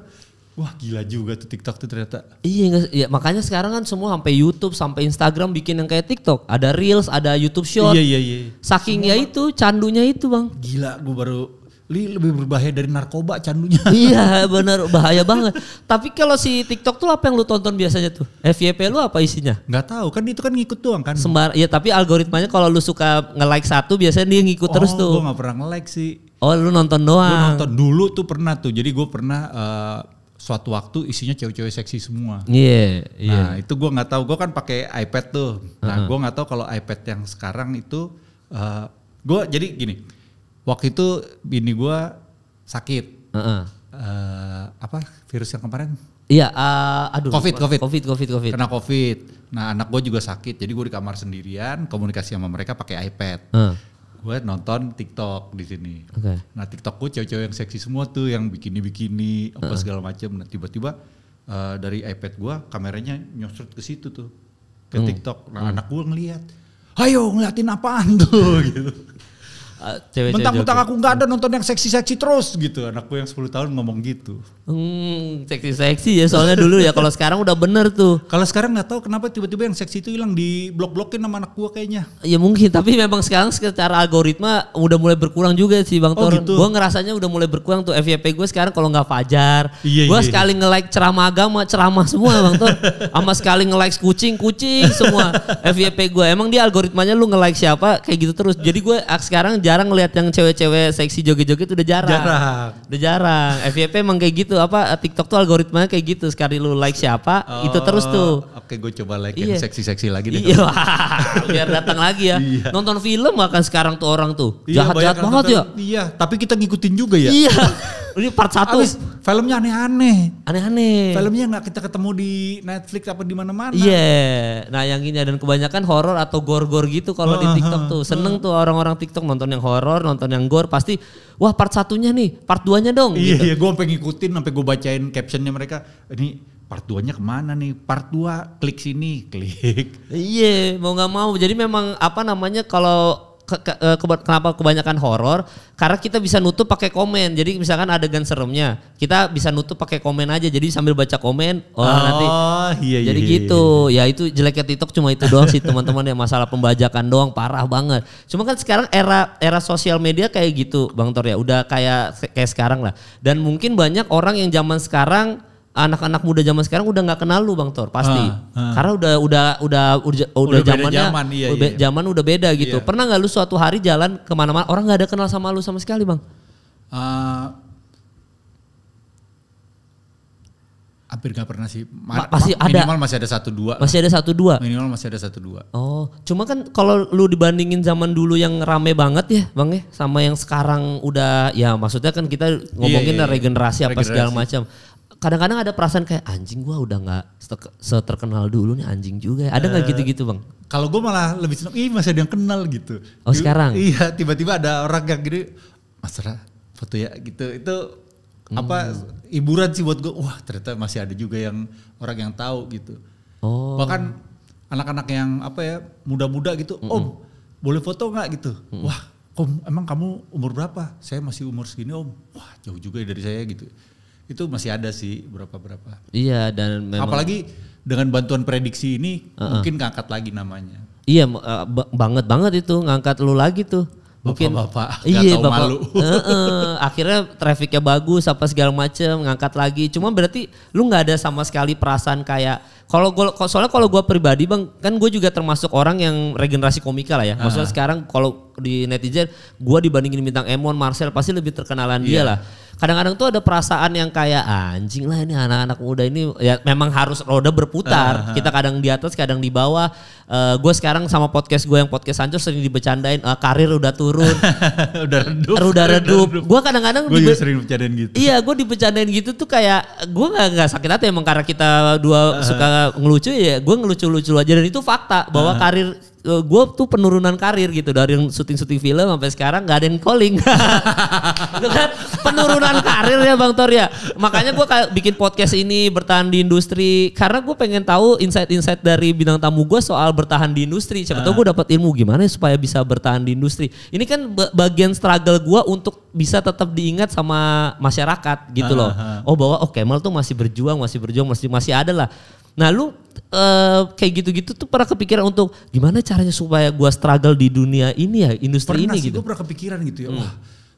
Wah gila juga tuh TikTok tuh ternyata. Iya iya makanya sekarang kan semua sampai YouTube sampai Instagram bikin yang kayak TikTok. Ada Reels, ada YouTube Short. Iya iya iya. Saking ya itu candunya itu bang. Gila gue baru Li lebih berbahaya dari narkoba candunya. Iya benar bahaya banget. Tapi kalau si TikTok tuh apa yang lu tonton biasanya tuh? FYP lu apa isinya? Gak tau, kan itu kan ngikut doang kan. Sembar ya tapi algoritmanya kalau lu suka nge-like satu biasanya dia ngikut oh, terus tuh. Oh gue gak pernah nge-like sih. Oh lu nonton doang. Gue nonton dulu tuh pernah tuh. Jadi gue pernah uh, suatu waktu isinya cewek-cewek seksi semua. Iya. Yeah, iya. yeah. itu gue nggak tahu. Gue kan pakai iPad tuh. Nah uh -huh. gue nggak tahu kalau iPad yang sekarang itu uh, eh, gue jadi gini waktu itu bini gue sakit uh -uh. Uh, apa virus yang kemarin Iya, uh, aduh. COVID, COVID, COVID, COVID, COVID. Kena COVID. Nah, anak gue juga sakit. Jadi gue di kamar sendirian, komunikasi sama mereka pakai iPad. Uh. Gue nonton TikTok di sini. Okay. Nah, TikTok gue cewek-cewek yang seksi semua tuh, yang bikini-bikini, uh. apa segala macam. Nah, tiba-tiba uh, dari iPad gue, kameranya nyosot ke situ tuh, ke uh. TikTok. Nah, uh. anak gue ngeliat, ayo ngeliatin apaan tuh, gitu. Mentang-mentang aku nggak ada nonton yang seksi-seksi terus gitu. Anakku yang 10 tahun ngomong gitu. Hmm, seksi-seksi ya soalnya dulu ya. Kalau sekarang udah bener tuh. Kalau sekarang nggak tahu kenapa tiba-tiba yang seksi itu hilang di blok-blokin sama anak gua kayaknya. Ya mungkin, tapi memang sekarang secara algoritma udah mulai berkurang juga sih Bang Tor. Oh, gitu. Gua ngerasanya udah mulai berkurang tuh FYP gue sekarang kalau nggak Fajar. Iya, gua iya, iya, sekali nge-like ceramah agama, ceramah semua Bang Tor. Sama sekali nge-like kucing, kucing semua FYP gue. Emang dia algoritmanya lu nge-like siapa kayak gitu terus. Jadi gue ah, sekarang jarang sekarang ngeliat yang cewek-cewek seksi joget-joget udah jarang. Jarang. Udah jarang. FYP emang kayak gitu apa eh, TikTok tuh algoritmanya kayak gitu. Sekali lu like siapa, oh, itu terus tuh. Oke, okay, gue coba like iya. yang seksi-seksi lagi deh. Iya. Biar datang lagi ya. Iya. Nonton film akan sekarang tuh orang tuh. Iya, Jahat-jahat iya, jahat banget nonton, ya. Iya, tapi kita ngikutin juga ya. Iya. Ini part satu. Abis filmnya aneh-aneh. Aneh-aneh. Filmnya nggak kita ketemu di Netflix apa di mana-mana. Iya. Yeah. Nah yang ini dan kebanyakan horor atau gore gor gitu kalau uh-huh. di TikTok tuh. Seneng uh-huh. tuh orang-orang TikTok nonton yang horor, nonton yang gore pasti wah part satunya nih, part duanya dong. Iya, gitu. iya. Gue pengen ngikutin sampai gue bacain captionnya mereka. Ini part duanya kemana nih? Part dua klik sini, klik. Iya, yeah, mau nggak mau. Jadi memang apa namanya kalau ke, ke, eh, kenapa kebanyakan horor? Karena kita bisa nutup pakai komen. Jadi misalkan adegan seremnya, kita bisa nutup pakai komen aja. Jadi sambil baca komen, oh, oh nanti. Iya, iya, jadi iya, gitu. Iya, iya. Ya itu jeleknya TikTok cuma itu doang sih teman-teman ya masalah pembajakan doang parah banget. Cuma kan sekarang era era sosial media kayak gitu, Bang Tor ya. Udah kayak kayak sekarang lah. Dan mungkin banyak orang yang zaman sekarang anak-anak muda zaman sekarang udah nggak kenal lu bang Tor pasti uh, uh. karena udah udah udah udah, udah zamannya zaman, iya, iya. zaman udah beda gitu iya. pernah nggak lu suatu hari jalan kemana-mana orang nggak ada kenal sama lu sama sekali bang uh, hampir nggak pernah sih Ma pasti minimal ada minimal masih ada satu dua masih ada satu dua minimal masih ada satu dua oh cuma kan kalau lu dibandingin zaman dulu yang rame banget ya bang ya sama yang sekarang udah ya maksudnya kan kita iya, ngomongin iya, iya, regenerasi apa segala macam kadang-kadang ada perasaan kayak anjing gua udah nggak seterkenal dulu nih anjing juga ya. Ada nggak uh, gitu-gitu bang? Kalau gue malah lebih seneng, ih masih ada yang kenal gitu. Oh sekarang? Iya tiba-tiba ada orang yang gini, mas foto ya gitu. Itu hmm. apa hiburan sih buat gue, wah ternyata masih ada juga yang orang yang tahu gitu. Oh. Bahkan anak-anak yang apa ya muda-muda gitu, mm -mm. om boleh foto nggak gitu? Mm -mm. Wah om emang kamu umur berapa? Saya masih umur segini om. Wah jauh juga ya dari saya gitu itu masih ada sih berapa berapa. Iya dan memang apalagi dengan bantuan prediksi ini uh-uh. mungkin ngangkat lagi namanya. Iya uh, banget banget itu ngangkat lu lagi tuh. Mungkin iya, bapak, -bapak iya bapak, malu. Uh, uh, akhirnya trafficnya bagus apa segala macem ngangkat lagi. Cuma berarti lu nggak ada sama sekali perasaan kayak kalau gue soalnya kalau gue pribadi bang kan gue juga termasuk orang yang regenerasi komika lah ya. Maksudnya uh. sekarang kalau di netizen gue dibandingin bintang Emon, Marcel pasti lebih terkenalan yeah. dia iya. lah kadang-kadang tuh ada perasaan yang kayak anjing lah ini anak-anak muda ini ya memang harus roda berputar. Uh, -huh. Kita kadang di atas, kadang di bawah. Uh, eh, gue sekarang sama podcast gue yang podcast hancur sering dibecandain uh, karir udah turun, udah redup, udah redup. Gue kadang-kadang gue sering bercandain gitu. Iya, gue dibecandain gitu tuh kayak gue nggak nggak sakit hati emang karena kita dua uh, suka ngelucu ya. Gue ngelucu-lucu aja dan itu fakta bahwa uh, karir uh, eh, gue tuh penurunan karir gitu dari yang syuting-syuting film sampai sekarang nggak ada yang calling. itu kan penurunan karir ya Bang Tor ya. Makanya gue bikin podcast ini bertahan di industri karena gue pengen tahu insight-insight dari bintang tamu gue soal bertahan di industri. Siapa ah. gue dapat ilmu gimana ya supaya bisa bertahan di industri. Ini kan bagian struggle gue untuk bisa tetap diingat sama masyarakat gitu ah, loh. Ah, oh bahwa oh Kemal tuh masih berjuang, masih berjuang, masih masih ada lah Nah lu Uh, kayak gitu-gitu tuh pernah kepikiran untuk gimana caranya supaya gua struggle di dunia ini ya industri pernah ini sih, gitu. Gue pernah kepikiran gitu ya, mm. wah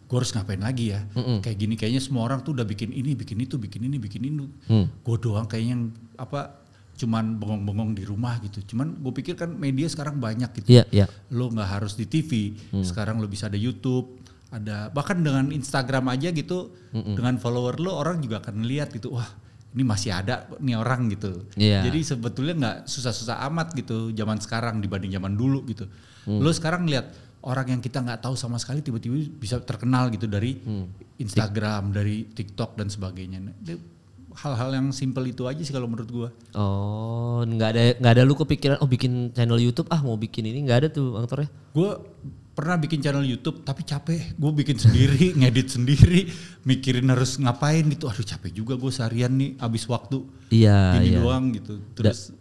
gue harus ngapain lagi ya? Mm Kayak gini kayaknya semua orang tuh udah bikin ini, bikin itu, bikin ini, bikin ini. Mm. Gue doang kayaknya yang apa cuman bengong-bengong di rumah gitu. Cuman gue pikir kan media sekarang banyak gitu. Yeah, yeah. Lo nggak harus di TV, mm. sekarang lo bisa ada YouTube, ada bahkan dengan Instagram aja gitu, mm -mm. dengan follower lo orang juga akan lihat gitu, wah ini masih ada nih orang gitu. Yeah. Jadi sebetulnya nggak susah-susah amat gitu zaman sekarang dibanding zaman dulu gitu. Hmm. Lo sekarang lihat orang yang kita nggak tahu sama sekali tiba-tiba bisa terkenal gitu dari hmm. Instagram, dari TikTok dan sebagainya. Hal-hal yang simple itu aja sih kalau menurut gua. Oh, nggak ada nggak ada lu kepikiran oh bikin channel YouTube ah mau bikin ini nggak ada tuh aktornya? Gue pernah bikin channel YouTube tapi capek gue bikin sendiri ngedit sendiri mikirin harus ngapain gitu aduh capek juga gue seharian nih abis waktu iya gini iya. doang gitu terus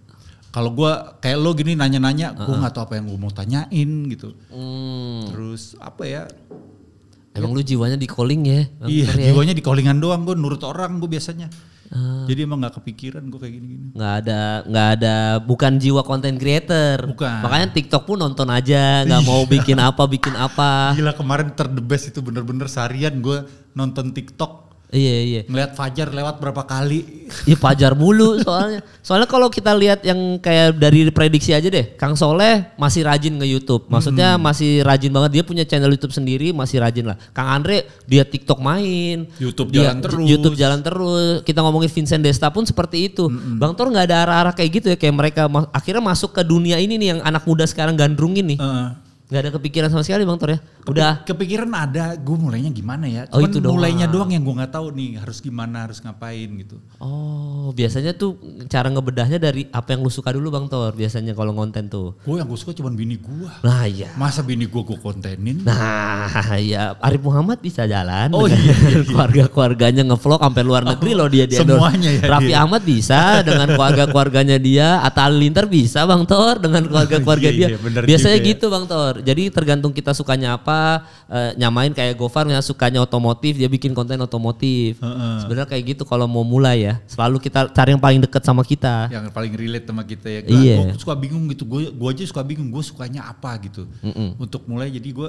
kalau gue kayak lo gini nanya-nanya gue nggak tahu apa yang gue mau tanyain gitu hmm. terus apa ya emang ya. lu jiwanya di calling ya iya ya. jiwanya di callingan doang gue nurut orang gue biasanya Eh. Jadi emang nggak kepikiran gue kayak gini-gini. Nggak ada, nggak ada, bukan jiwa content creator. Bukan. Makanya TikTok pun nonton aja, nggak mau iya. bikin apa, bikin apa. Gila kemarin terdebes itu bener-bener seharian gue nonton TikTok Iya iya. melihat Fajar lewat berapa kali? Iya Fajar mulu soalnya. Soalnya kalau kita lihat yang kayak dari prediksi aja deh, Kang Soleh masih rajin nge YouTube. Maksudnya hmm. masih rajin banget dia punya channel YouTube sendiri, masih rajin lah. Kang Andre dia TikTok main, YouTube dia, jalan terus. YouTube jalan terus. Kita ngomongin Vincent Desta pun seperti itu. Hmm. Bang Tor nggak ada arah-arah kayak gitu ya kayak mereka ma akhirnya masuk ke dunia ini nih yang anak muda sekarang gandrungin nih. Uh. Gak ada kepikiran sama sekali Bang Tor ya udah kepikiran ada gue mulainya gimana ya oh, Cuman oh, itu mulainya doang yang gue nggak tahu nih harus gimana harus ngapain gitu oh biasanya tuh cara ngebedahnya dari apa yang lu suka dulu bang Thor biasanya kalau konten tuh gue yang gue suka cuma bini gue nah iya masa bini gue gue kontenin nah iya Arif Muhammad bisa jalan oh iya, iya, iya. keluarga keluarganya ngevlog sampai luar oh, negeri oh, loh dia dia semuanya ya Raffi iya. Ahmad bisa dengan keluarga keluarganya dia Atal Linter bisa bang Thor dengan keluarga keluarga oh, iya, dia iya, biasanya ya. gitu ya. bang Thor jadi tergantung kita sukanya apa Eh, nyamain kayak Gofar yang sukanya otomotif dia bikin konten otomotif. Uh -uh. Sebenarnya kayak gitu kalau mau mulai ya. Selalu kita cari yang paling dekat sama kita. Yang paling relate sama kita ya. Iya. Yeah. Gue suka bingung gitu. Gue gue aja suka bingung gue sukanya apa gitu. Mm -mm. Untuk mulai jadi gue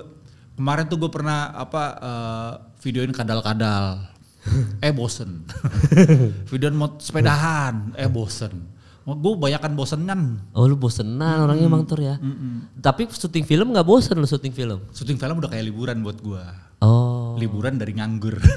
kemarin tuh gue pernah apa uh, videoin kadal-kadal. eh bosen. videoin mot sepedahan. Eh bosen Oh, gue banyakkan bosenan. Oh, lu bosenan hmm. orangnya emang tur ya. Hmm. Tapi syuting film gak bosen lu syuting film? Syuting film udah kayak liburan buat gue. Oh. Liburan dari nganggur.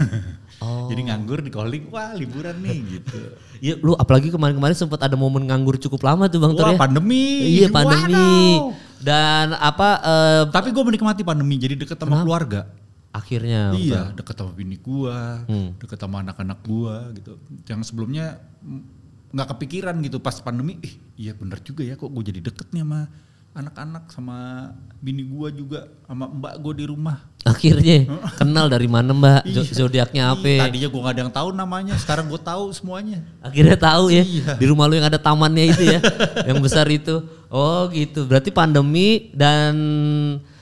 Oh. Jadi nganggur di calling, wah liburan nih gitu. Iya, lu apalagi kemarin-kemarin sempat ada momen nganggur cukup lama tuh Bang Tur ya. pandemi. Iya, pandemi. Waduh. Dan apa uh, Tapi gue menikmati pandemi jadi deket sama kenapa? keluarga akhirnya iya deket sama bini gua hmm. deket sama anak-anak gua gitu yang sebelumnya nggak kepikiran gitu pas pandemi ih eh, iya bener juga ya kok gue jadi deket nih sama anak-anak sama bini gue juga sama mbak gue di rumah akhirnya kenal dari mana mbak iya. zodiaknya apa tadinya gua gak ada yang tahu namanya sekarang gue tahu semuanya akhirnya tahu ya iya. di rumah lu yang ada tamannya itu ya yang besar itu oh gitu berarti pandemi dan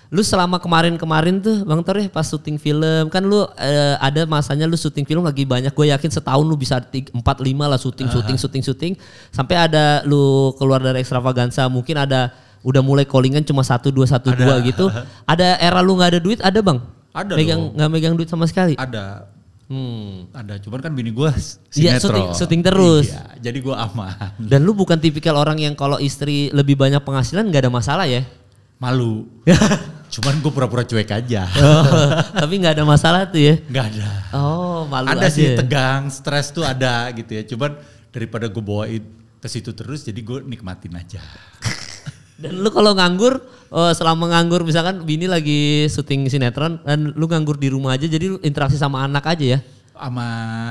Lu selama kemarin-kemarin tuh Bang Tor ya, pas syuting film kan lu eh, ada masanya lu syuting film lagi banyak gue yakin setahun lu bisa empat lima lah syuting syuting syuting syuting sampai ada lu keluar dari ekstravaganza mungkin ada udah mulai callingan cuma satu dua satu dua gitu ada era lu nggak ada duit ada bang ada megang nggak megang duit sama sekali ada Hmm. Ada, cuman kan bini gue Iya, syuting, syuting terus. Iya, jadi gue aman. Dan lu bukan tipikal orang yang kalau istri lebih banyak penghasilan gak ada masalah ya? Malu. Cuman gue pura-pura cuek aja. Oh, tapi nggak ada masalah tuh ya? Nggak ada. Oh malu Ada aja. sih tegang, stres tuh ada gitu ya. Cuman daripada gue bawain ke situ terus, jadi gue nikmatin aja. Dan lu kalau nganggur, eh, selama nganggur misalkan bini lagi syuting sinetron, dan lu nganggur di rumah aja, jadi lu interaksi sama anak aja ya? sama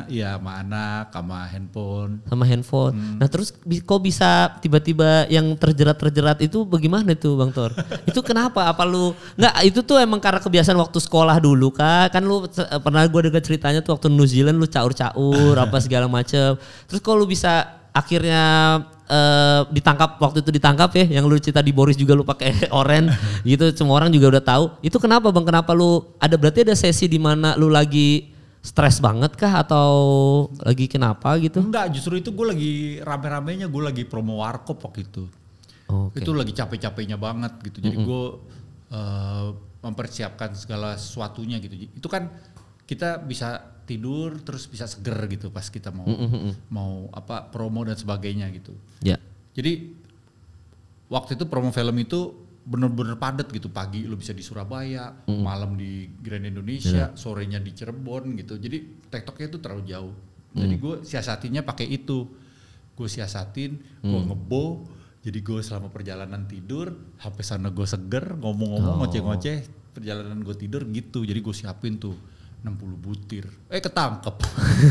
ya sama anak sama handphone sama handphone hmm. nah terus kok bisa tiba-tiba yang terjerat terjerat itu bagaimana tuh bang Tor itu kenapa apa lu nggak itu tuh emang karena kebiasaan waktu sekolah dulu kak kan lu eh, pernah gue dengar ceritanya tuh waktu New Zealand lu caur-caur apa segala macem terus kok lu bisa akhirnya uh, ditangkap waktu itu ditangkap ya yang lu cerita di Boris juga lu pakai oren gitu semua orang juga udah tahu itu kenapa bang kenapa lu ada berarti ada sesi di mana lu lagi stres banget kah atau lagi kenapa gitu? Enggak, justru itu gue lagi rame-ramenya gue lagi promo warkop waktu itu. Okay. Itu lagi capek-capeknya banget gitu. Jadi mm -hmm. gue uh, mempersiapkan segala sesuatunya gitu. Itu kan kita bisa tidur terus bisa seger gitu pas kita mau mm -hmm. mau apa promo dan sebagainya gitu. Ya. Yeah. Jadi waktu itu promo film itu bener-bener padat gitu pagi lo bisa di Surabaya hmm. malam di Grand Indonesia yeah. sorenya di Cirebon gitu jadi tektoknya itu terlalu jauh hmm. jadi gue siasatinya pakai itu gue siasatin hmm. gue ngebo jadi gue selama perjalanan tidur HP sana gue seger ngomong-ngomong oh. ngoceh-ngoceh perjalanan gue tidur gitu jadi gue siapin tuh 60 butir. Eh ketangkep.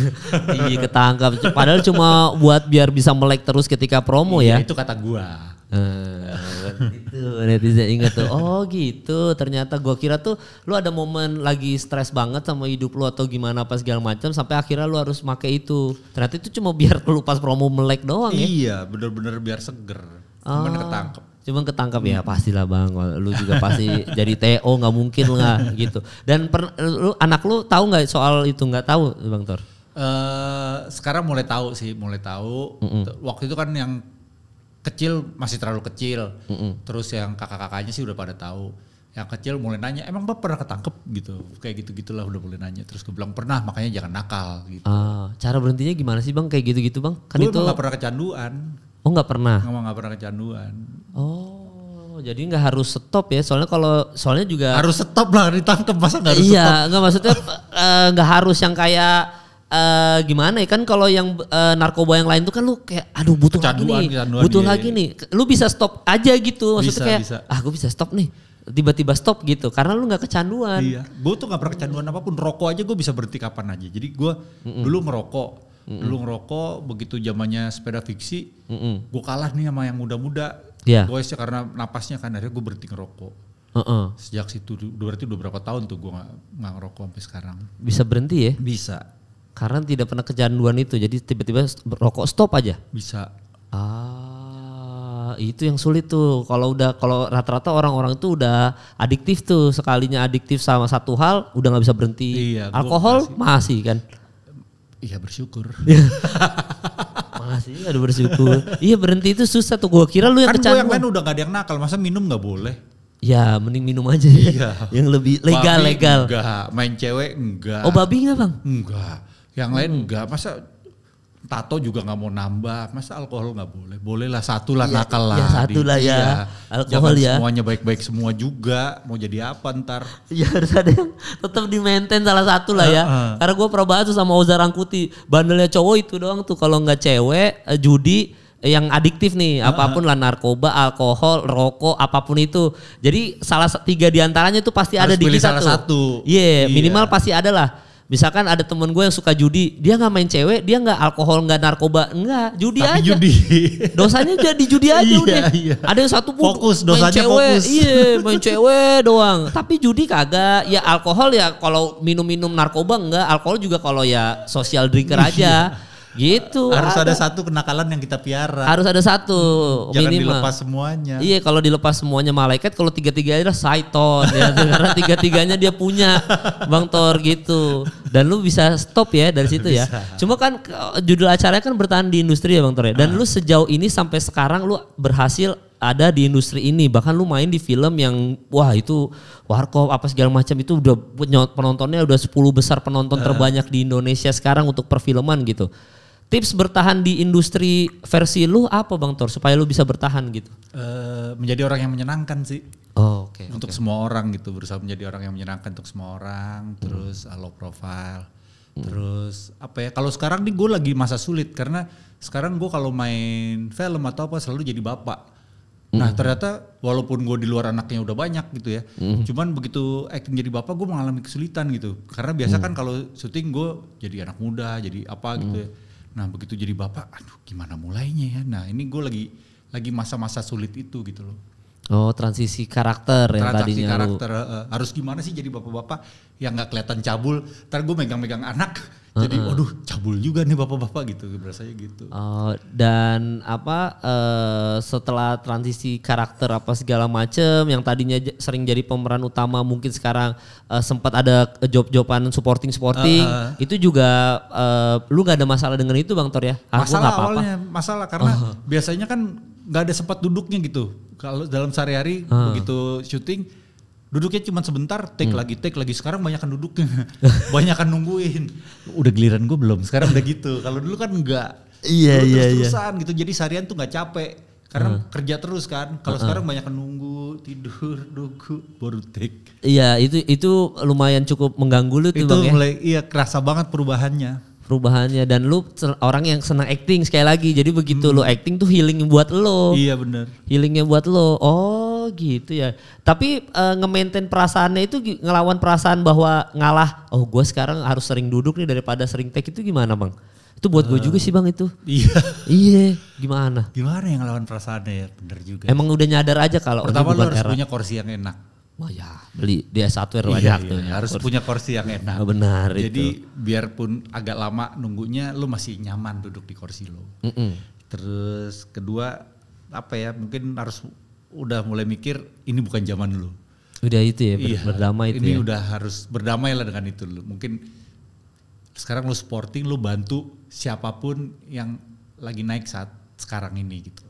iya ketangkep. Padahal cuma buat biar bisa melek terus ketika promo iya, ya. Itu kata gua. Eh, kan gitu netizen ingat tuh oh gitu ternyata gua kira tuh lu ada momen lagi stres banget sama hidup lu atau gimana pas segala macam sampai akhirnya lu harus make itu ternyata itu cuma biar lu pas promo melek doang ya iya bener-bener biar seger oh. cuman ketangkep cuman ketangkep ya pastilah bang lu juga pasti jadi TO nggak mungkin lah gitu dan per, lu anak lu tahu nggak soal itu nggak tahu bang Tor Uh, sekarang mulai tahu sih, mulai tahu. Mm -mm. Waktu itu kan yang kecil masih terlalu kecil. Mm -mm. Terus yang kakak-kakaknya sih udah pada tahu. Yang kecil mulai nanya, emang bapak pernah ketangkep gitu? Kayak gitu-gitulah udah mulai nanya. Terus gue bilang pernah, makanya jangan nakal gitu. Uh, cara berhentinya gimana sih bang? Kayak gitu-gitu bang? Kan gue itu... gak pernah kecanduan. Oh nggak pernah? Emang gak pernah kecanduan. Oh. jadi nggak harus stop ya soalnya kalau soalnya juga harus stop lah ditangkep masa nggak harus iya nggak maksudnya eh, nggak uh, harus yang kayak uh, gimana ya kan kalau yang uh, narkoba yang lain tuh kan lu kayak aduh butuh lagi nih butuh iya, lagi iya. nih lu bisa stop aja gitu maksudnya bisa, kayak bisa. ah gue bisa stop nih tiba-tiba stop gitu karena lu nggak kecanduan iya gue tuh nggak pernah kecanduan apapun rokok aja gue bisa berhenti kapan aja jadi gue mm -mm. dulu merokok Mm-mm. dulu ngerokok begitu zamannya sepeda fiksi Mm-mm. gue kalah nih sama yang muda-muda yeah. gue ya, karena napasnya kan akhirnya gue berhenti ngerokok Uh-uh. Sejak situ berarti udah berapa tahun tuh gue gak, gak ngerokok sampai sekarang. Bisa berhenti ya? Bisa. Karena tidak pernah kecanduan itu, jadi tiba-tiba rokok stop aja. Bisa. Ah, itu yang sulit tuh. Kalau udah kalau rata-rata orang-orang itu udah adiktif tuh, sekalinya adiktif sama satu hal udah nggak bisa berhenti. Iya, Alkohol masih, masih kan? Iya bersyukur. masih ada bersyukur. iya berhenti itu susah tuh. Gua kira lu yang kan kecanduan. Kan yang lain udah gak ada yang nakal, masa minum nggak boleh? Ya mending minum aja iya. Yang lebih legal babi legal. Enggak, main cewek enggak. Oh babi enggak bang? Enggak. Yang hmm. lain enggak. Masa tato juga nggak mau nambah masa alkohol nggak boleh boleh lah satu lah ya, nakal lah iya, ya satu lah ya, alkohol Jangan ya semuanya baik-baik semua juga mau jadi apa ntar ya harus ada yang tetap di maintain salah satu lah ya uh, karena gue perubahan tuh sama Oza Rangkuti bandelnya cowok itu doang tuh kalau nggak cewek eh, judi eh, yang adiktif nih apapun lah narkoba alkohol rokok apapun itu jadi salah tiga diantaranya itu pasti harus ada di kita salah tuh satu. Yeah, iya minimal pasti ada lah Misalkan ada temen gue yang suka judi, dia nggak main cewek, dia nggak alkohol, nggak narkoba, enggak, judi Tapi aja. Judi. Dosanya jadi judi aja iya, udah. Iya. Ada yang satu pun fokus, main dosanya cewek, fokus. iya main cewek doang. Tapi judi kagak. Ya alkohol ya kalau minum-minum narkoba enggak. alkohol juga kalau ya social drinker iya. aja. Gitu. Harus ada. ada satu kenakalan yang kita piara. Harus ada satu Jangan minimal. dilepas semuanya. Iya, kalau dilepas semuanya malaikat kalau tiga-tiganya saiton ya karena tiga-tiganya dia punya Bang Thor gitu. Dan lu bisa stop ya dari situ ya. bisa. ya. Cuma kan judul acaranya kan bertahan di industri ya Bang Thor ya. Dan uh. lu sejauh ini sampai sekarang lu berhasil ada di industri ini bahkan lu main di film yang wah itu warkop apa segala macam itu udah penontonnya udah 10 besar penonton uh. terbanyak di Indonesia sekarang untuk perfilman gitu tips bertahan di industri versi lu apa Bang Tor supaya lu bisa bertahan gitu? Uh, menjadi orang yang menyenangkan sih. Oh, oke. Okay, untuk okay. semua orang gitu, berusaha menjadi orang yang menyenangkan untuk semua orang, hmm. terus low profile. Hmm. Terus apa ya? Kalau sekarang nih gue lagi masa sulit karena sekarang gue kalau main film atau apa selalu jadi bapak. Nah hmm. ternyata walaupun gue di luar anaknya udah banyak gitu ya, mm. cuman begitu acting jadi bapak gue mengalami kesulitan gitu. Karena biasa mm. kan kalau syuting gue jadi anak muda, jadi apa gitu hmm. ya. Nah begitu jadi bapak, aduh gimana mulainya ya. Nah ini gue lagi lagi masa-masa sulit itu gitu loh. Oh transisi karakter transisi yang tadinya karakter, lu. Uh, harus gimana sih jadi bapak-bapak yang nggak kelihatan cabul. Ntar gue megang-megang anak jadi uh jadi aduh cabul juga nih bapak-bapak gitu saya gitu. Uh, dan apa uh, setelah transisi karakter apa segala macem yang tadinya sering jadi pemeran utama mungkin sekarang uh, sempat ada job-joban supporting-supporting uh huh itu juga uh, lu nggak ada masalah dengan itu Bang Tor ya? Ah, masalah apa awalnya masalah karena uh -huh. biasanya kan nggak ada sempat duduknya gitu. Kalau dalam sehari-hari uh -huh. begitu syuting duduknya cuma sebentar take hmm. lagi take lagi sekarang banyak kan duduknya banyak kan nungguin udah giliran gue belum sekarang udah gitu kalau dulu kan enggak iya, iya iya terus-terusan iya. gitu jadi seharian tuh nggak capek karena hmm. kerja terus kan kalau hmm. sekarang banyak kan nunggu tidur nunggu baru take iya itu itu lumayan cukup mengganggu lu tuh itu bang, ya? iya kerasa banget perubahannya perubahannya dan lu orang yang senang acting sekali lagi jadi begitu hmm. lu acting tuh healing buat lo iya bener healingnya buat lo oh Oh gitu ya. Tapi uh, nge-maintain perasaannya itu ngelawan perasaan bahwa ngalah. Oh gue sekarang harus sering duduk nih daripada sering take itu gimana bang? Itu buat gue eh. juga sih bang itu. Iya. iya. Gimana? Gimana yang ngelawan perasaannya ya? Bener juga. Emang udah nyadar aja kalau. Pertama lu harus era. punya kursi yang enak. Wah ya beli di S1 iya, banyak iya, tuh. Iya. Harus kursi. punya kursi yang enak. Ah, benar Jadi itu. biarpun agak lama nunggunya lu masih nyaman duduk di kursi lo. Mm -mm. Terus kedua apa ya mungkin harus udah mulai mikir ini bukan zaman lu. Udah itu ya, ber iya, berdamai itu. Ini ya. udah harus berdamailah dengan itu lu. Mungkin sekarang lu sporting lu bantu siapapun yang lagi naik saat sekarang ini gitu.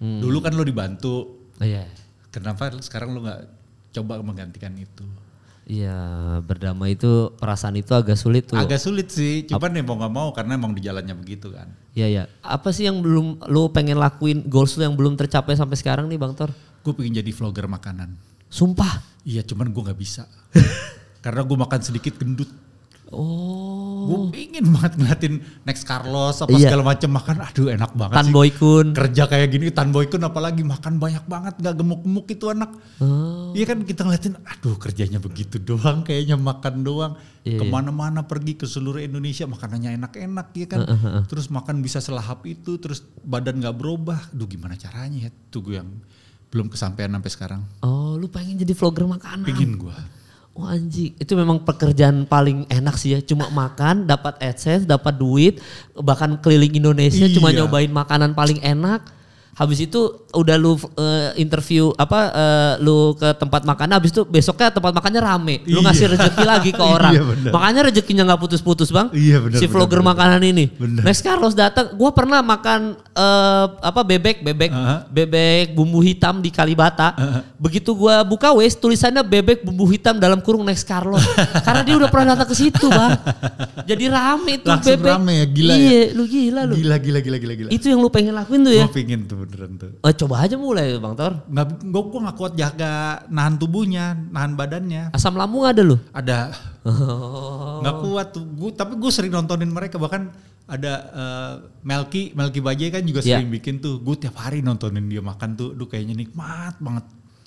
Hmm. Dulu kan lu dibantu. Oh, iya. Kenapa sekarang lu nggak coba menggantikan itu? Iya, berdamai itu perasaan itu agak sulit tuh. Agak sulit sih, cuman nih ya mau nggak mau karena emang di jalannya begitu kan. Iya ya. Apa sih yang belum lu pengen lakuin goals lu yang belum tercapai sampai sekarang nih Bang Tor? Gue pengen jadi vlogger makanan. Sumpah? Iya, cuman gue nggak bisa. karena gue makan sedikit gendut. Oh. Gue pengen banget ngeliatin next Carlos apa iya. segala macem makan. Aduh enak banget Tan sih. Kerja kayak gini Tan Boykun apalagi makan banyak banget nggak gemuk-gemuk itu anak. Oh. Iya kan kita ngeliatin, aduh kerjanya begitu doang, kayaknya makan doang. Yeah, iya. Kemana-mana pergi ke seluruh Indonesia makanannya enak-enak, ya kan. Uh, uh, uh. Terus makan bisa selahap itu, terus badan nggak berubah. Duh gimana caranya ya? Tuh gue yang belum kesampaian sampai sekarang. Oh, lu pengen jadi vlogger makanan? Pengen gue. Oh anjing, itu memang pekerjaan paling enak sih ya. Cuma iya. makan, dapat adsense, dapat duit, bahkan keliling Indonesia iya. cuma nyobain makanan paling enak habis itu udah lu uh, interview apa uh, lu ke tempat makan habis itu besoknya tempat makannya rame lu iya. ngasih rezeki lagi ke iya, orang iya, makanya rezekinya nggak putus-putus bang iya, bener, si vlogger bener, makanan bener. ini bener. Next Carlos datang gue pernah makan uh, apa bebek bebek uh -huh. bebek bumbu hitam di Kalibata uh -huh. begitu gua buka wes tulisannya bebek bumbu hitam dalam kurung Next Carlos karena dia udah pernah datang ke situ bang jadi rame tuh Langsung bebek rame ya gila ya? iya, ya lu gila lu gila gila gila gila itu yang lu pengen lakuin tuh ya gua pengen tuh beneran tuh. Eh, coba aja mulai Bang Tor. gue, gak kuat jaga nahan tubuhnya, nahan badannya. Asam lambung ada lu? Ada. Oh. Gak kuat tuh. Gua, tapi gue sering nontonin mereka bahkan ada uh, eh, Melki, Melki Bajai kan juga iya. sering yeah. bikin tuh. Gue tiap hari nontonin dia makan tuh. Duh kayaknya nikmat banget.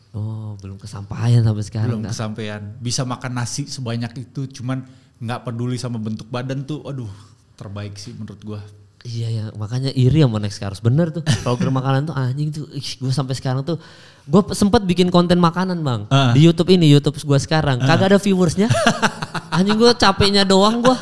Oh, belum kesampaian sampai sekarang. Belum enggak? kesampaian. Bisa makan nasi sebanyak itu cuman nggak peduli sama bentuk badan tuh. Aduh, terbaik sih menurut gue. Iya ya, makanya iri sama Next Cars. Bener tuh, program makanan tuh anjing tuh. Gue sampai sekarang tuh, gue sempet bikin konten makanan bang. Uh. Di Youtube ini, Youtube gue sekarang. Uh. Kagak ada viewersnya. anjing gue capeknya doang gue.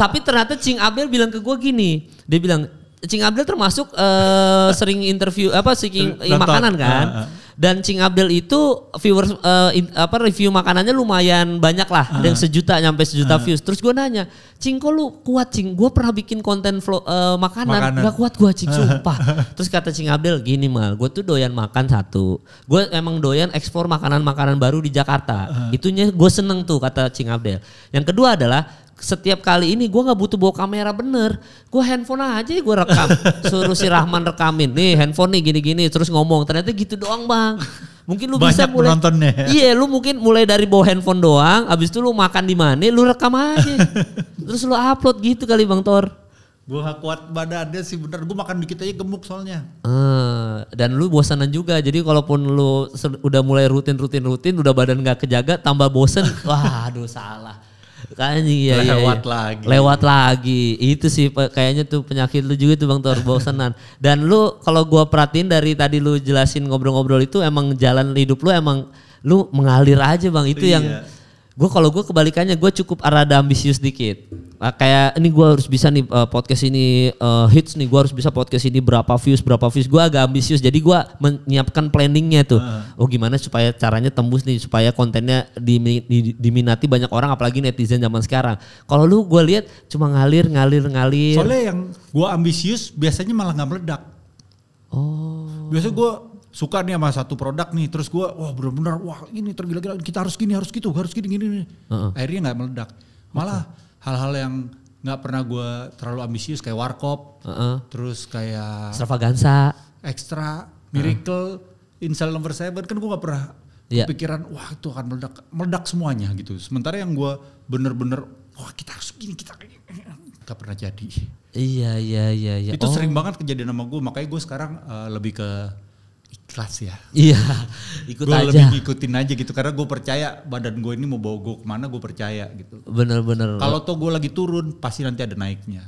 Tapi ternyata Cing Abel bilang ke gue gini. Dia bilang, Cing Abdul termasuk uh, sering interview apa seeking eh, Nonton. makanan kan. Uh, uh. Dan Cing Abdul itu viewers uh, in, apa review makanannya lumayan banyak lah, uh. ada yang sejuta nyampe sejuta uh. views. Terus gue nanya, "Cing, kok lu kuat, Cing? Gue pernah bikin konten vlog, uh, makanan, makanan, gak kuat gue, Cing, sumpah." Terus kata Cing Abdul "Gini, Mal, gue tuh doyan makan satu. Gue emang doyan ekspor makanan-makanan baru di Jakarta. Uh. Itunya gue seneng tuh," kata Cing Abdul. Yang kedua adalah setiap kali ini gue nggak butuh bawa kamera bener gue handphone aja ya gue rekam suruh si Rahman rekamin nih handphone nih gini-gini terus ngomong ternyata gitu doang bang mungkin lu Banyak bisa mulai penontonnya ya. iya lu mungkin mulai dari bawa handphone doang abis itu lu makan di mana lu rekam aja terus lu upload gitu kali bang Tor gue kuat badannya sih bener gue makan dikit aja gemuk soalnya uh, dan lu bosanan juga jadi kalaupun lu udah mulai rutin rutin rutin udah badan nggak kejaga tambah bosen wah aduh salah kan iya, iya lewat iya. lagi lewat lagi itu sih kayaknya tuh penyakit lu juga tuh bang Tor bosenan dan lu kalau gua perhatiin dari tadi lu jelasin ngobrol-ngobrol itu emang jalan hidup lu emang lu mengalir aja bang itu iya. yang gue kalau gue kebalikannya gue cukup arada ambisius dikit nah, kayak ini gue harus bisa nih uh, podcast ini uh, hits nih gue harus bisa podcast ini berapa views berapa views gue agak ambisius jadi gue menyiapkan planningnya tuh uh. oh gimana supaya caranya tembus nih supaya kontennya diminati banyak orang apalagi netizen zaman sekarang kalau lu gue lihat cuma ngalir ngalir ngalir soalnya yang gue ambisius biasanya malah nggak meledak oh Biasa gue suka nih sama satu produk nih terus gue wah benar-benar wah ini tergila-gila kita harus gini harus gitu harus gini gini nih uh-uh. akhirnya nggak meledak malah hal-hal yang nggak pernah gue terlalu ambisius kayak warkop uh-uh. terus kayak extravaganza extra miracle uh huh insel number seven kan gue nggak pernah yeah. kepikiran wah itu akan meledak meledak semuanya gitu sementara yang gue bener-bener wah kita harus gini kita nggak pernah jadi iya iya iya, iya. itu oh. sering banget kejadian sama gue makanya gue sekarang uh, lebih ke ikhlas ya. Iya, ikut gua aja. Gue lebih ngikutin aja gitu karena gue percaya badan gue ini mau bawa gue kemana gue percaya gitu. Bener-bener. Kalau tuh gue lagi turun pasti nanti ada naiknya.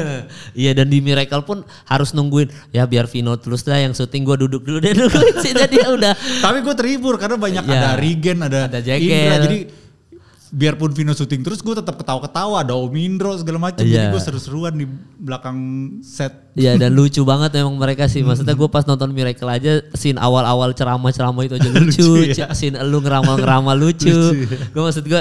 iya dan di Miracle pun harus nungguin ya biar Vino terus lah yang syuting gue duduk dulu deh dulu sih dia udah. Tapi gue terhibur karena banyak ya, ada Regen ada, ada Jekyll. Indra, jadi biarpun Vino syuting terus gue tetap ketawa-ketawa ada Omindro segala macam yeah. jadi iya. gue seru-seruan di belakang set Iya yeah, dan lucu banget emang mereka sih maksudnya gue pas nonton Miracle aja scene awal-awal ceramah-ceramah itu aja lucu, lucu ya? scene lu ngeramal-ngeramal lucu, lucu ya? gue maksud gue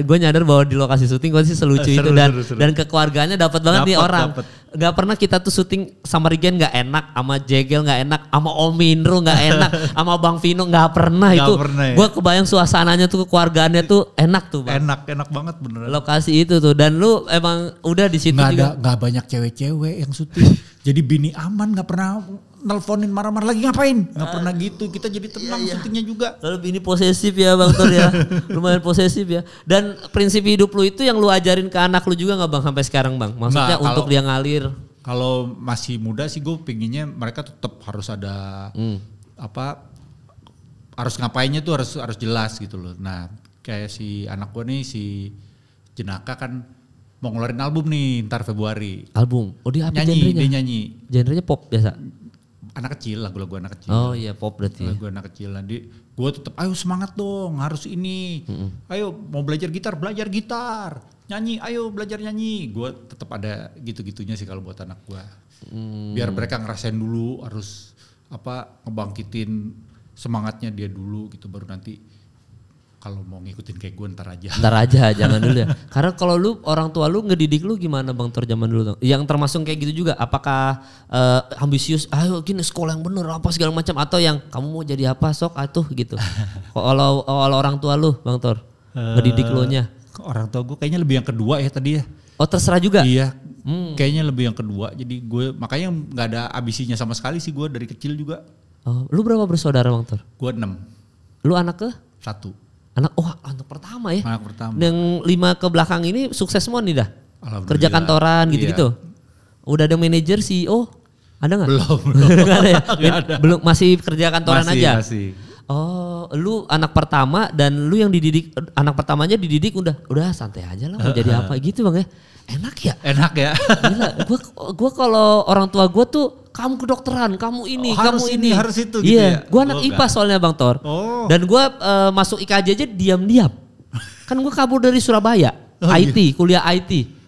gue nyadar bahwa di lokasi syuting gue sih selucu seru, itu dan seru, seru. dan kekeluarganya dapat banget dapet, nih orang dapet nggak pernah kita tuh syuting sama Regen nggak enak, sama Jegel nggak enak, sama Om Indro nggak enak, sama Bang Vino nggak pernah gak itu. Pernah, ya. Gua kebayang suasananya tuh keluarganya tuh enak tuh, Bang. Enak, enak banget beneran. Lokasi itu tuh dan lu emang udah di situ nggak ada nggak banyak cewek-cewek yang syuting. Jadi bini aman nggak pernah nelfonin marah-marah lagi ngapain? Nggak Aduh. pernah gitu. Kita jadi iya, tenang iya, iya. juga. Lalu ini posesif ya Bang Tor ya. Lumayan posesif ya. Dan prinsip hidup lu itu yang lu ajarin ke anak lu juga nggak Bang sampai sekarang Bang? Maksudnya nah, untuk dia ngalir. Kalau masih muda sih gue pinginnya mereka tetap harus ada hmm. apa harus ngapainnya tuh harus harus jelas gitu loh. Nah, kayak si anak gue nih si Jenaka kan mau ngeluarin album nih ntar Februari. Album. Oh dia apa nyanyi, genrenya? Dia nyanyi. Genrenya pop biasa anak kecil lah lagu-lagu anak kecil oh iya pop berarti ya. lagu anak kecil nanti gue tetap ayo semangat dong harus ini ayo mau belajar gitar belajar gitar nyanyi ayo belajar nyanyi gue tetap ada gitu-gitunya sih kalau buat anak gue mm. biar mereka ngerasain dulu harus apa ngebangkitin semangatnya dia dulu gitu baru nanti kalau mau ngikutin kayak gue ntar aja. Ntar aja, jangan dulu ya. Karena kalau lu orang tua lu ngedidik lu gimana bang Tor zaman dulu? Yang termasuk kayak gitu juga, apakah uh, ambisius? Ayo gini sekolah yang bener apa segala macam atau yang kamu mau jadi apa sok atuh gitu? kalau kalau orang tua lu bang Tor uh, ngedidik lu nya? Orang tua gue kayaknya lebih yang kedua ya tadi ya. Oh terserah juga? Iya, hmm. kayaknya lebih yang kedua. Jadi gue makanya nggak ada ambisinya sama sekali sih gue dari kecil juga. Oh, lu berapa bersaudara bang Tor? Gue enam. Lu anak ke? Satu anak oh anak pertama ya anak pertama yang lima ke belakang ini sukses semua nih dah kerja kantoran gitu gitu iya. udah ada manajer CEO oh, ada nggak belum belum gak ada ya gak ada. belum masih kerja kantoran masih, aja masih. oh lu anak pertama dan lu yang dididik anak pertamanya dididik udah udah santai aja lah mau jadi apa gitu bang ya enak ya enak ya gila gue gue kalau orang tua gue tuh kamu kedokteran kamu ini oh, kamu harus ini, harus itu gitu iya. ya gue anak ipa soalnya bang tor oh. dan gue uh, masuk ikj aja diam-diam kan gue kabur dari surabaya oh, IT, iya. kuliah IT.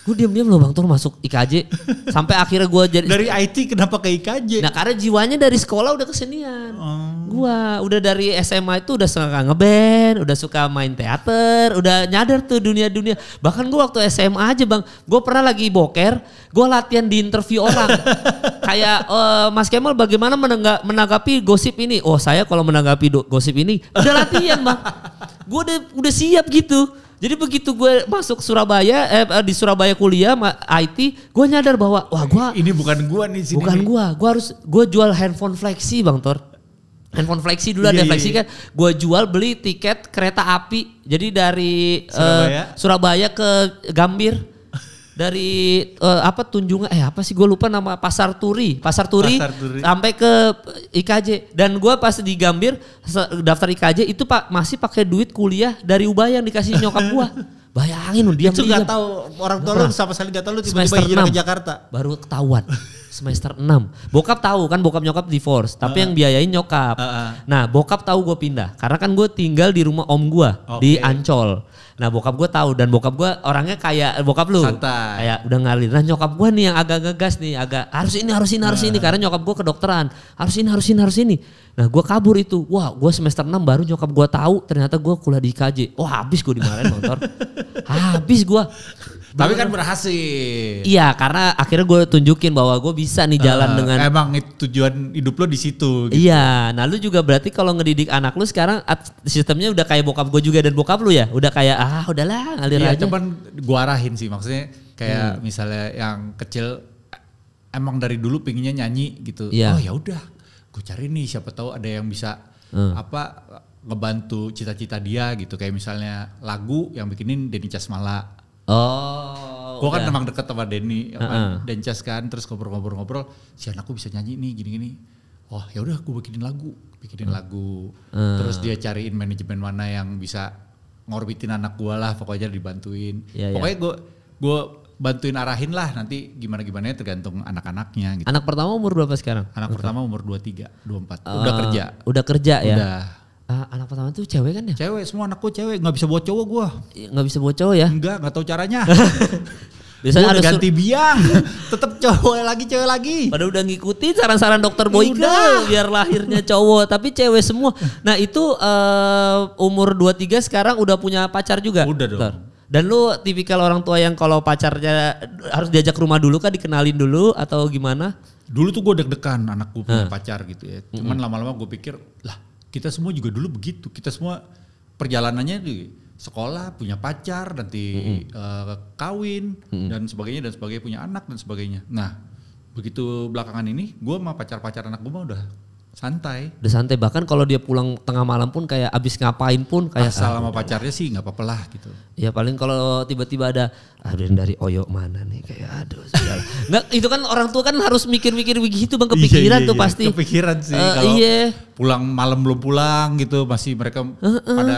Gue diam-diam loh Bang Tor masuk IKJ. sampai akhirnya gue jadi. Dari IT kenapa ke IKJ? Nah karena jiwanya dari sekolah udah kesenian. Oh. Gue udah dari SMA itu udah suka ngeband, udah suka main teater, udah nyadar tuh dunia-dunia. Bahkan gue waktu SMA aja Bang, gue pernah lagi boker, gue latihan di interview orang. Kayak uh, Mas Kemal bagaimana menangga, menanggapi gosip ini? Oh saya kalau menanggapi gosip ini udah latihan Bang. Gue udah, udah siap gitu jadi begitu gue masuk Surabaya eh, eh, di Surabaya kuliah IT, gue nyadar bahwa wah gue ini bukan gue nih sini. Bukan gue, gue harus gue jual handphone flexi bang Tor. Handphone flexi dulu ada iya, iya, flexi iya. kan, gue jual beli tiket kereta api. Jadi dari eh, Surabaya, uh, Surabaya ke Gambir dari uh, apa Tunjungan eh apa sih gue lupa nama Pasar Turi, Pasar Turi, Pasar Turi. sampai ke IKJ dan gue pas di Gambir daftar IKJ itu Pak masih pakai duit kuliah dari Ubaya yang dikasih nyokap gue. Bayangin lu dia Itu tahu orang tua lu sama sekali gak tahu lu tiba-tiba hijrah ke Jakarta. Baru ketahuan. semester 6. Bokap tahu kan bokap nyokap divorce, tapi uh, yang biayain nyokap. Uh, uh. Nah, bokap tahu gue pindah karena kan gue tinggal di rumah om gue okay. di Ancol. Nah bokap gue tahu dan bokap gue orangnya kayak bokap lu. Santai. Kayak udah ngalir. Nah nyokap gue nih yang agak ngegas nih, agak harus ini harus ini harus ini nah. karena nyokap gue kedokteran. Harus ini harus ini harus ini. Nah gue kabur itu. Wah gue semester 6 baru nyokap gue tahu ternyata gue kuliah di KJ. Wah habis gue dimarahin motor. habis gue. Tapi kan berhasil. Iya, karena akhirnya gue tunjukin bahwa gue bisa nih jalan uh, dengan emang itu tujuan hidup lo di situ. Gitu. Iya, nah lu juga berarti kalau ngedidik anak lu sekarang sistemnya udah kayak bokap gue juga dan bokap lu ya, udah kayak ah udahlah ngalir iya, aja. cuman gue arahin sih maksudnya kayak hmm. misalnya yang kecil emang dari dulu pinginnya nyanyi gitu. Iya. Oh ya udah, gue cari nih siapa tahu ada yang bisa hmm. apa ngebantu cita-cita dia gitu kayak misalnya lagu yang bikinin Denny Casmala Oh. Gue kan memang deket sama Denny, uh -uh. kan, terus ngobrol-ngobrol-ngobrol, si anakku bisa nyanyi nih gini-gini. Wah oh, ya udah gue bikinin lagu, bikinin hmm. lagu. hmm. Terus dia cariin manajemen mana yang bisa ngorbitin anak gue lah, pokoknya dibantuin. Yeah, iya. pokoknya gue yeah. gue bantuin arahin lah nanti gimana gimana ya, tergantung anak-anaknya gitu. Anak pertama umur berapa sekarang? Anak okay. pertama umur dua tiga, dua empat. Ah, udah kerja. Udah kerja ya. Udah Uh, anak pertama tuh cewek kan ya? Cewek, semua anakku cewek. Gak bisa buat cowok gua. Iya, gak bisa buat cowok ya? Enggak, gak tau caranya. Biasanya ada ganti biang, tetap cowok lagi cewek lagi. Padahal udah ngikutin saran-saran dokter Boyka biar lahirnya cowok, tapi cewek semua. Nah, itu uh, umur 23 sekarang udah punya pacar juga. Udah dong. Bentar. Dan lu tipikal orang tua yang kalau pacarnya harus diajak ke rumah dulu kan dikenalin dulu atau gimana? Dulu tuh gue deg-degan anakku punya pacar gitu ya. Cuman lama-lama hmm. gue pikir, lah kita semua juga dulu begitu. Kita semua perjalanannya di sekolah, punya pacar, nanti mm -hmm. uh, kawin mm -hmm. dan sebagainya dan sebagainya punya anak dan sebagainya. Nah, begitu belakangan ini gue sama pacar-pacar anak gue udah santai udah santai bahkan kalau dia pulang tengah malam pun kayak abis ngapain pun kayak asal ah, pacarnya sih nggak apa-apa lah gitu ya paling kalau tiba-tiba ada ada ah, dari Oyo mana nih kayak aduh segala nggak itu kan orang tua kan harus mikir-mikir begitu bang iya, iya, kepikiran iya, iya, tuh iya. pasti kepikiran sih uh, kalau iya. pulang malam belum pulang gitu masih mereka uh, uh. pada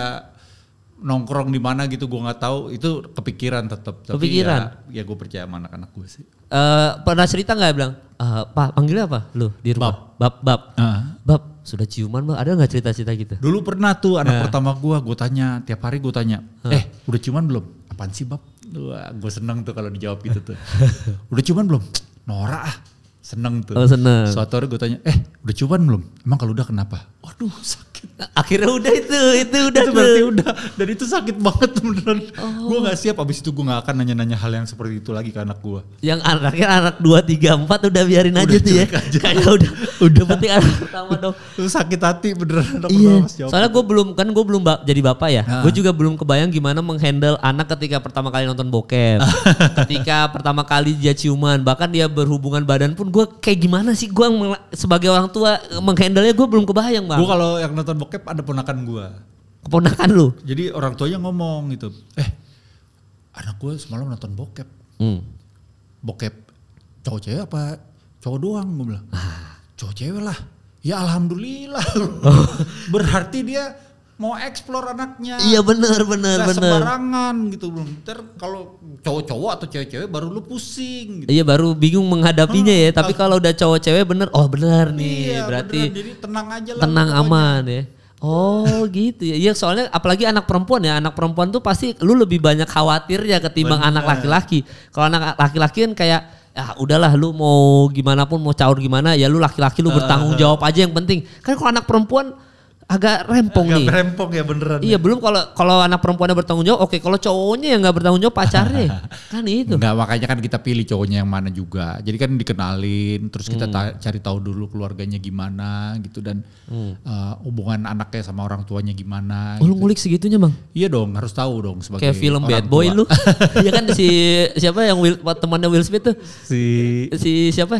nongkrong di mana gitu gue nggak tahu itu kepikiran tetap tapi ya, kepikiran ya, ya gue percaya sama anak-anak gue sih Eh, pernah cerita nggak bilang uh, pak panggilnya apa lu di rumah bab bab bab, uh. bab sudah ciuman mbak ada nggak cerita-cerita gitu dulu pernah tuh anak uh. pertama gua gue tanya tiap hari gue tanya uh. eh udah ciuman belum apaan sih bab Wah, gue seneng tuh kalau dijawab itu tuh udah ciuman belum Nora ah seneng tuh oh, seneng. suatu hari gue tanya eh udah ciuman belum emang kalau udah kenapa waduh sakit akhirnya udah itu itu udah itu berarti udah dan itu sakit banget beneran oh. gue nggak siap abis itu gue nggak akan nanya-nanya hal yang seperti itu lagi ke anak gue yang anaknya anak dua tiga empat udah biarin udah aja tuh ya aja. kayak udah udah penting anak pertama dong itu sakit hati beneran anak iya. soalnya gue belum kan gue belum ba jadi bapak ya nah. gue juga belum kebayang gimana menghandle anak ketika pertama kali nonton bokep ketika pertama kali dia ciuman bahkan dia berhubungan badan pun gue kayak gimana sih gue sebagai orang tua menghandle nya gue belum kebayang bang gue kalau yang nonton nonton bokep ada ponakan gua. Keponakan lu? Jadi orang tuanya ngomong gitu, eh anak gue semalam nonton bokep. Hmm. Bokep cowok cewek apa cowok doang gua bilang. Ah. Cowok cewek lah. Ya alhamdulillah. Oh. Berarti dia mau eksplor anaknya. Iya benar benar benar. sembarangan gitu belum. Ter kalau cowok-cowok atau cewek-cewek baru lu pusing. Gitu. Iya baru bingung menghadapinya hmm, ya. Tapi kalau udah cowok-cewek bener, oh bener nih. Iya, berarti beneran. Jadi tenang aja lah. Tenang aman aja. ya. Oh gitu ya. Iya soalnya apalagi anak perempuan ya. Anak perempuan tuh pasti lu lebih banyak khawatir ya ketimbang bener. anak laki-laki. Kalau anak laki-laki kan kayak ya udahlah lu mau gimana pun mau caur gimana ya lu laki-laki lu bertanggung jawab aja yang penting. Kan kalau anak perempuan agak rempong agak nih. rempong ya beneran. Iya, belum kalau kalau anak perempuannya bertanggung jawab, oke. Kalau cowoknya yang nggak bertanggung jawab pacarnya. kan itu. Enggak, makanya kan kita pilih cowoknya yang mana juga. Jadi kan dikenalin, terus kita hmm. ta cari tahu dulu keluarganya gimana gitu dan hmm. uh, hubungan anaknya sama orang tuanya gimana. Oh, gitu. lu ngulik segitunya, Bang? Iya dong, harus tahu dong sebagai Kayak film Bad Boy tua. lu. Iya kan si siapa yang Will, temannya Will Smith tuh? Si si siapa?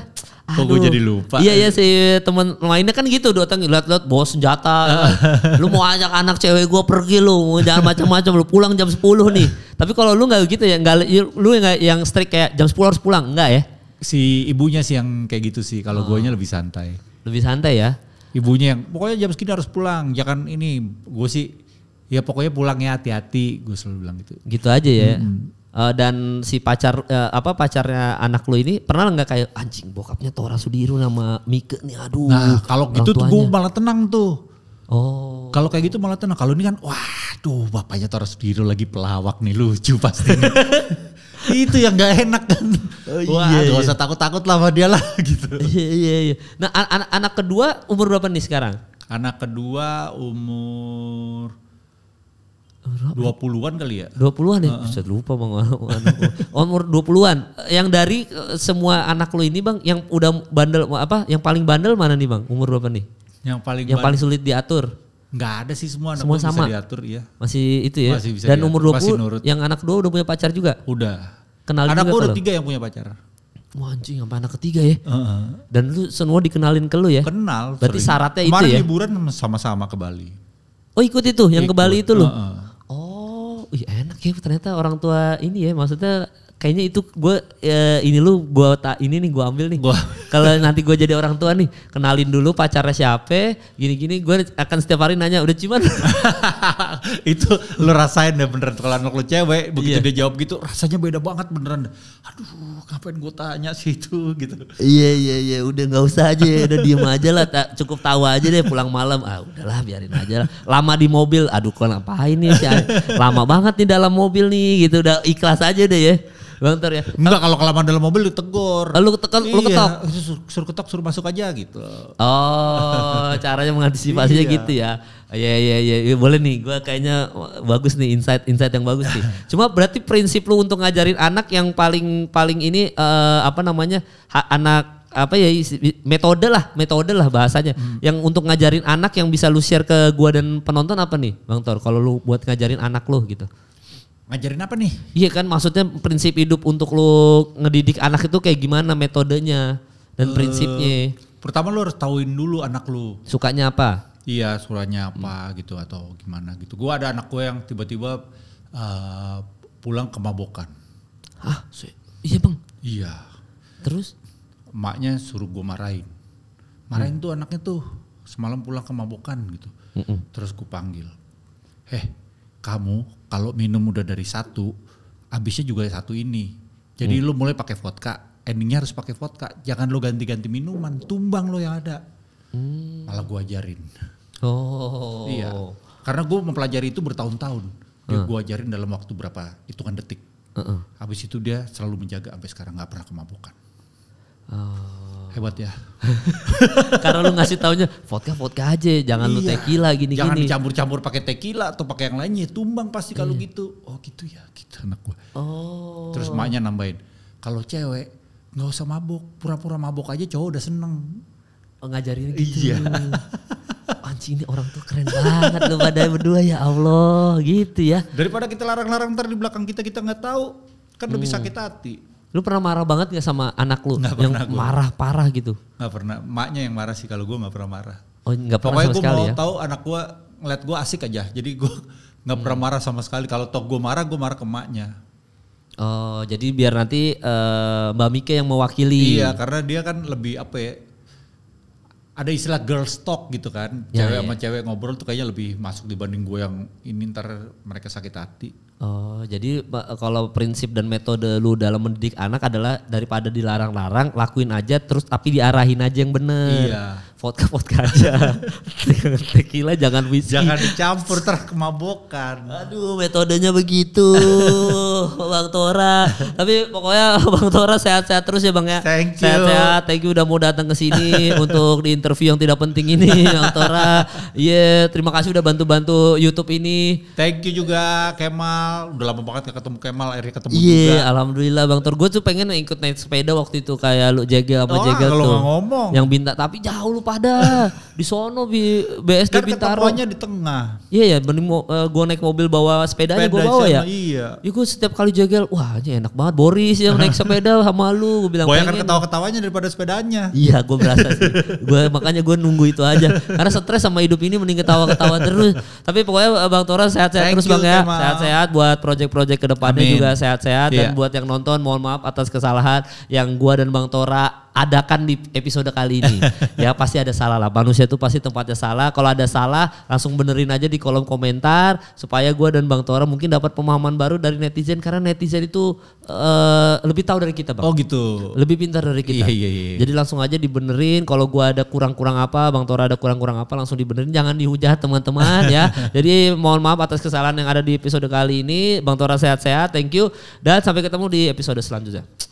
Kok gue jadi lupa? Iya iya si teman lainnya kan gitu datang lihat-lihat bawa senjata. lu mau ajak anak cewek gue pergi lu, jangan macam-macam lu pulang jam 10 nih. Tapi kalau lu nggak gitu ya, nggak lu gak, yang strict kayak jam 10 harus pulang, enggak ya? Si ibunya sih yang kayak gitu sih. Kalau oh. nya lebih santai. Lebih santai ya? Ibunya yang pokoknya jam segini harus pulang, jangan ini. Gue sih ya pokoknya pulangnya hati-hati, gue selalu bilang gitu. Gitu aja ya. Hmm uh, dan si pacar uh, apa pacarnya anak lu ini pernah nggak kayak anjing bokapnya Tora Sudiru nama Mike nih aduh nah kalau gitu tuh gue malah tenang tuh Oh. Kalau kayak gitu malah tenang. Kalau ini kan, waduh, bapaknya Tora Sudiru lagi pelawak nih, lucu pasti. itu yang nggak enak kan. Oh, Wah, iya, gak iya. usah takut-takut lah sama dia lah gitu. Iya, iya, iya. Nah, an anak kedua umur berapa nih sekarang? Anak kedua umur 20-an kali ya? 20-an ya, uh-uh. bisa lupa bang. Oh, umur 20-an. Yang dari eh, semua anak lo ini bang, yang udah bandel apa? Yang paling bandel mana nih bang? Umur berapa nih? Yang paling yang paling sulit diatur. Gak ada sih semua anak semua sama. bisa diatur ya. Masih itu ya. Masih bisa Dan diatur. umur 20 Masih yang anak dua udah punya pacar juga? Udah. Kenal anak juga udah tiga yang punya pacar. Wah anjing sampai anak ketiga ya. Uh-uh. Dan lu semua dikenalin ke lu ya? Kenal. Berarti sering. syaratnya Kemarin itu ya? Kemarin liburan sama-sama ke Bali. Oh ikut itu, yang ikut. ke Bali itu lu? Uh-uh wih enak ya ternyata orang tua ini ya maksudnya kayaknya itu gue e, ya, ini lu gue tak ini nih gue ambil nih gua. kalau nanti gue jadi orang tua nih kenalin dulu pacarnya siapa gini gini gue akan setiap hari nanya udah cuman itu lu rasain deh beneran kalau anak lu cewek begitu yeah. dia jawab gitu rasanya beda banget beneran aduh ngapain gue tanya sih itu gitu iya iya iya udah nggak usah aja udah diem aja lah tak, cukup tahu aja deh pulang malam ah udahlah biarin aja lah lama di mobil aduh kok ngapain nih ya, sih lama banget nih dalam mobil nih gitu udah ikhlas aja deh ya Bang ya. Enggak kalau kelamaan dalam mobil ditegur. lalu ketekan, lu iya, ketok. Suruh, suruh ketok, suruh masuk aja gitu. Oh, caranya mengantisipasinya iya. gitu ya. Iya, iya iya iya boleh nih gua kayaknya bagus nih insight insight yang bagus sih. Cuma berarti prinsip lu untuk ngajarin anak yang paling paling ini uh, apa namanya ha, anak apa ya metode lah metode lah bahasanya hmm. yang untuk ngajarin anak yang bisa lu share ke gua dan penonton apa nih bang Tor kalau lu buat ngajarin anak lu gitu Ngajarin apa nih? Iya kan maksudnya prinsip hidup untuk lu ngedidik anak itu kayak gimana metodenya dan uh, prinsipnya. Pertama lu harus tauin dulu anak lu. Sukanya apa? Iya sukanya apa hmm. gitu atau gimana gitu. Gua ada anak gue yang tiba-tiba uh, pulang kemabokan. Hah? Iya bang? Iya. Terus? Maknya suruh gue marahin. Marahin hmm. tuh anaknya tuh semalam pulang kemabokan gitu. Hmm -mm. Terus gue panggil. Eh, kamu kalau minum udah dari satu habisnya juga satu ini jadi hmm. lu mulai pakai vodka endingnya harus pakai vodka jangan lu ganti-ganti minuman tumbang lo yang ada hmm. malah gua ajarin oh iya karena gue mempelajari itu bertahun-tahun dia ya, uh. gue ajarin dalam waktu berapa hitungan detik uh -uh. habis itu dia selalu menjaga sampai sekarang nggak pernah kemabukan oh. Hebat ya. Karena lu ngasih taunya vodka vodka aja, jangan iya, lu tequila gini gini. Jangan dicampur-campur pakai tequila atau pakai yang lainnya, tumbang pasti kalau iya. gitu. Oh gitu ya, gitu anak gua. Oh. Terus maknya nambahin, kalau cewek nggak usah mabuk, pura-pura mabuk aja cowok udah seneng. Oh, ngajarin gitu. Iya. Anjing ini orang tuh keren banget lu pada berdua ya Allah, gitu ya. Daripada kita larang-larang ntar di belakang kita kita nggak tahu, kan lebih hmm. sakit hati. Lu pernah marah banget gak sama anak lu gak yang marah gua. parah gitu? Gak pernah. Maknya yang marah sih kalau gue gak pernah marah. Oh, gak pernah Pokoknya gue mau ya? tahu anak gue ngeliat gue asik aja. Jadi gue nggak hmm. pernah marah sama sekali. Kalau toh gue marah, gue marah ke maknya. Oh, jadi biar nanti uh, Mbak Mika yang mewakili. Iya, karena dia kan lebih apa ya? ada istilah girl talk gitu kan ya, cewek ya. sama cewek ngobrol tuh kayaknya lebih masuk dibanding gue yang ini ntar mereka sakit hati oh jadi kalau prinsip dan metode lu dalam mendidik anak adalah daripada dilarang-larang lakuin aja terus tapi diarahin aja yang bener iya vodka vodka aja tequila jangan whisky jangan dicampur kemabukan aduh metodenya begitu bang Tora tapi pokoknya bang Tora sehat-sehat terus ya bang ya thank you sehat-sehat thank you udah mau datang ke sini untuk di interview yang tidak penting ini bang Tora iya yeah, terima kasih udah bantu-bantu YouTube ini thank you juga Kemal udah lama banget gak ketemu Kemal akhirnya ketemu yeah, juga alhamdulillah bang Tor gue tuh pengen ikut naik sepeda waktu itu kayak lu jaga sama jaga tuh ngomong. yang bintang tapi jauh lupa sampah dah. di sono di BSD kan Bintaro. Kan di tengah. Iya ya, bening uh, eh, gua naik mobil bawa sepedanya Sepeda gue bawa ya. Iya. Ya gua setiap kali jegel, wah aja enak banget Boris yang naik sepeda sama lu. gua bilang Boy ketawa-ketawanya daripada sepedanya. Iya gua berasa sih. gua, makanya gua nunggu itu aja. Karena stres sama hidup ini mending ketawa-ketawa terus. Tapi pokoknya eh, Bang Tora sehat-sehat terus Bang ya. Sehat-sehat buat project proyek kedepannya Amin. juga sehat-sehat. Dan iya. buat yang nonton mohon maaf atas kesalahan yang gua dan Bang Tora adakan di episode kali ini. ya pasti ada salah lah. Manusia itu pasti tempatnya salah. Kalau ada salah langsung benerin aja di kolom komentar supaya gue dan Bang Tora mungkin dapat pemahaman baru dari netizen karena netizen itu uh, lebih tahu dari kita, Bang. Oh gitu. Lebih pintar dari kita. Iya, iya, iya. iya. Jadi langsung aja dibenerin. Kalau gue ada kurang-kurang apa, Bang Tora ada kurang-kurang apa langsung dibenerin. Jangan dihujat teman-teman ya. Jadi mohon maaf atas kesalahan yang ada di episode kali ini. Bang Tora sehat-sehat. Thank you. Dan sampai ketemu di episode selanjutnya.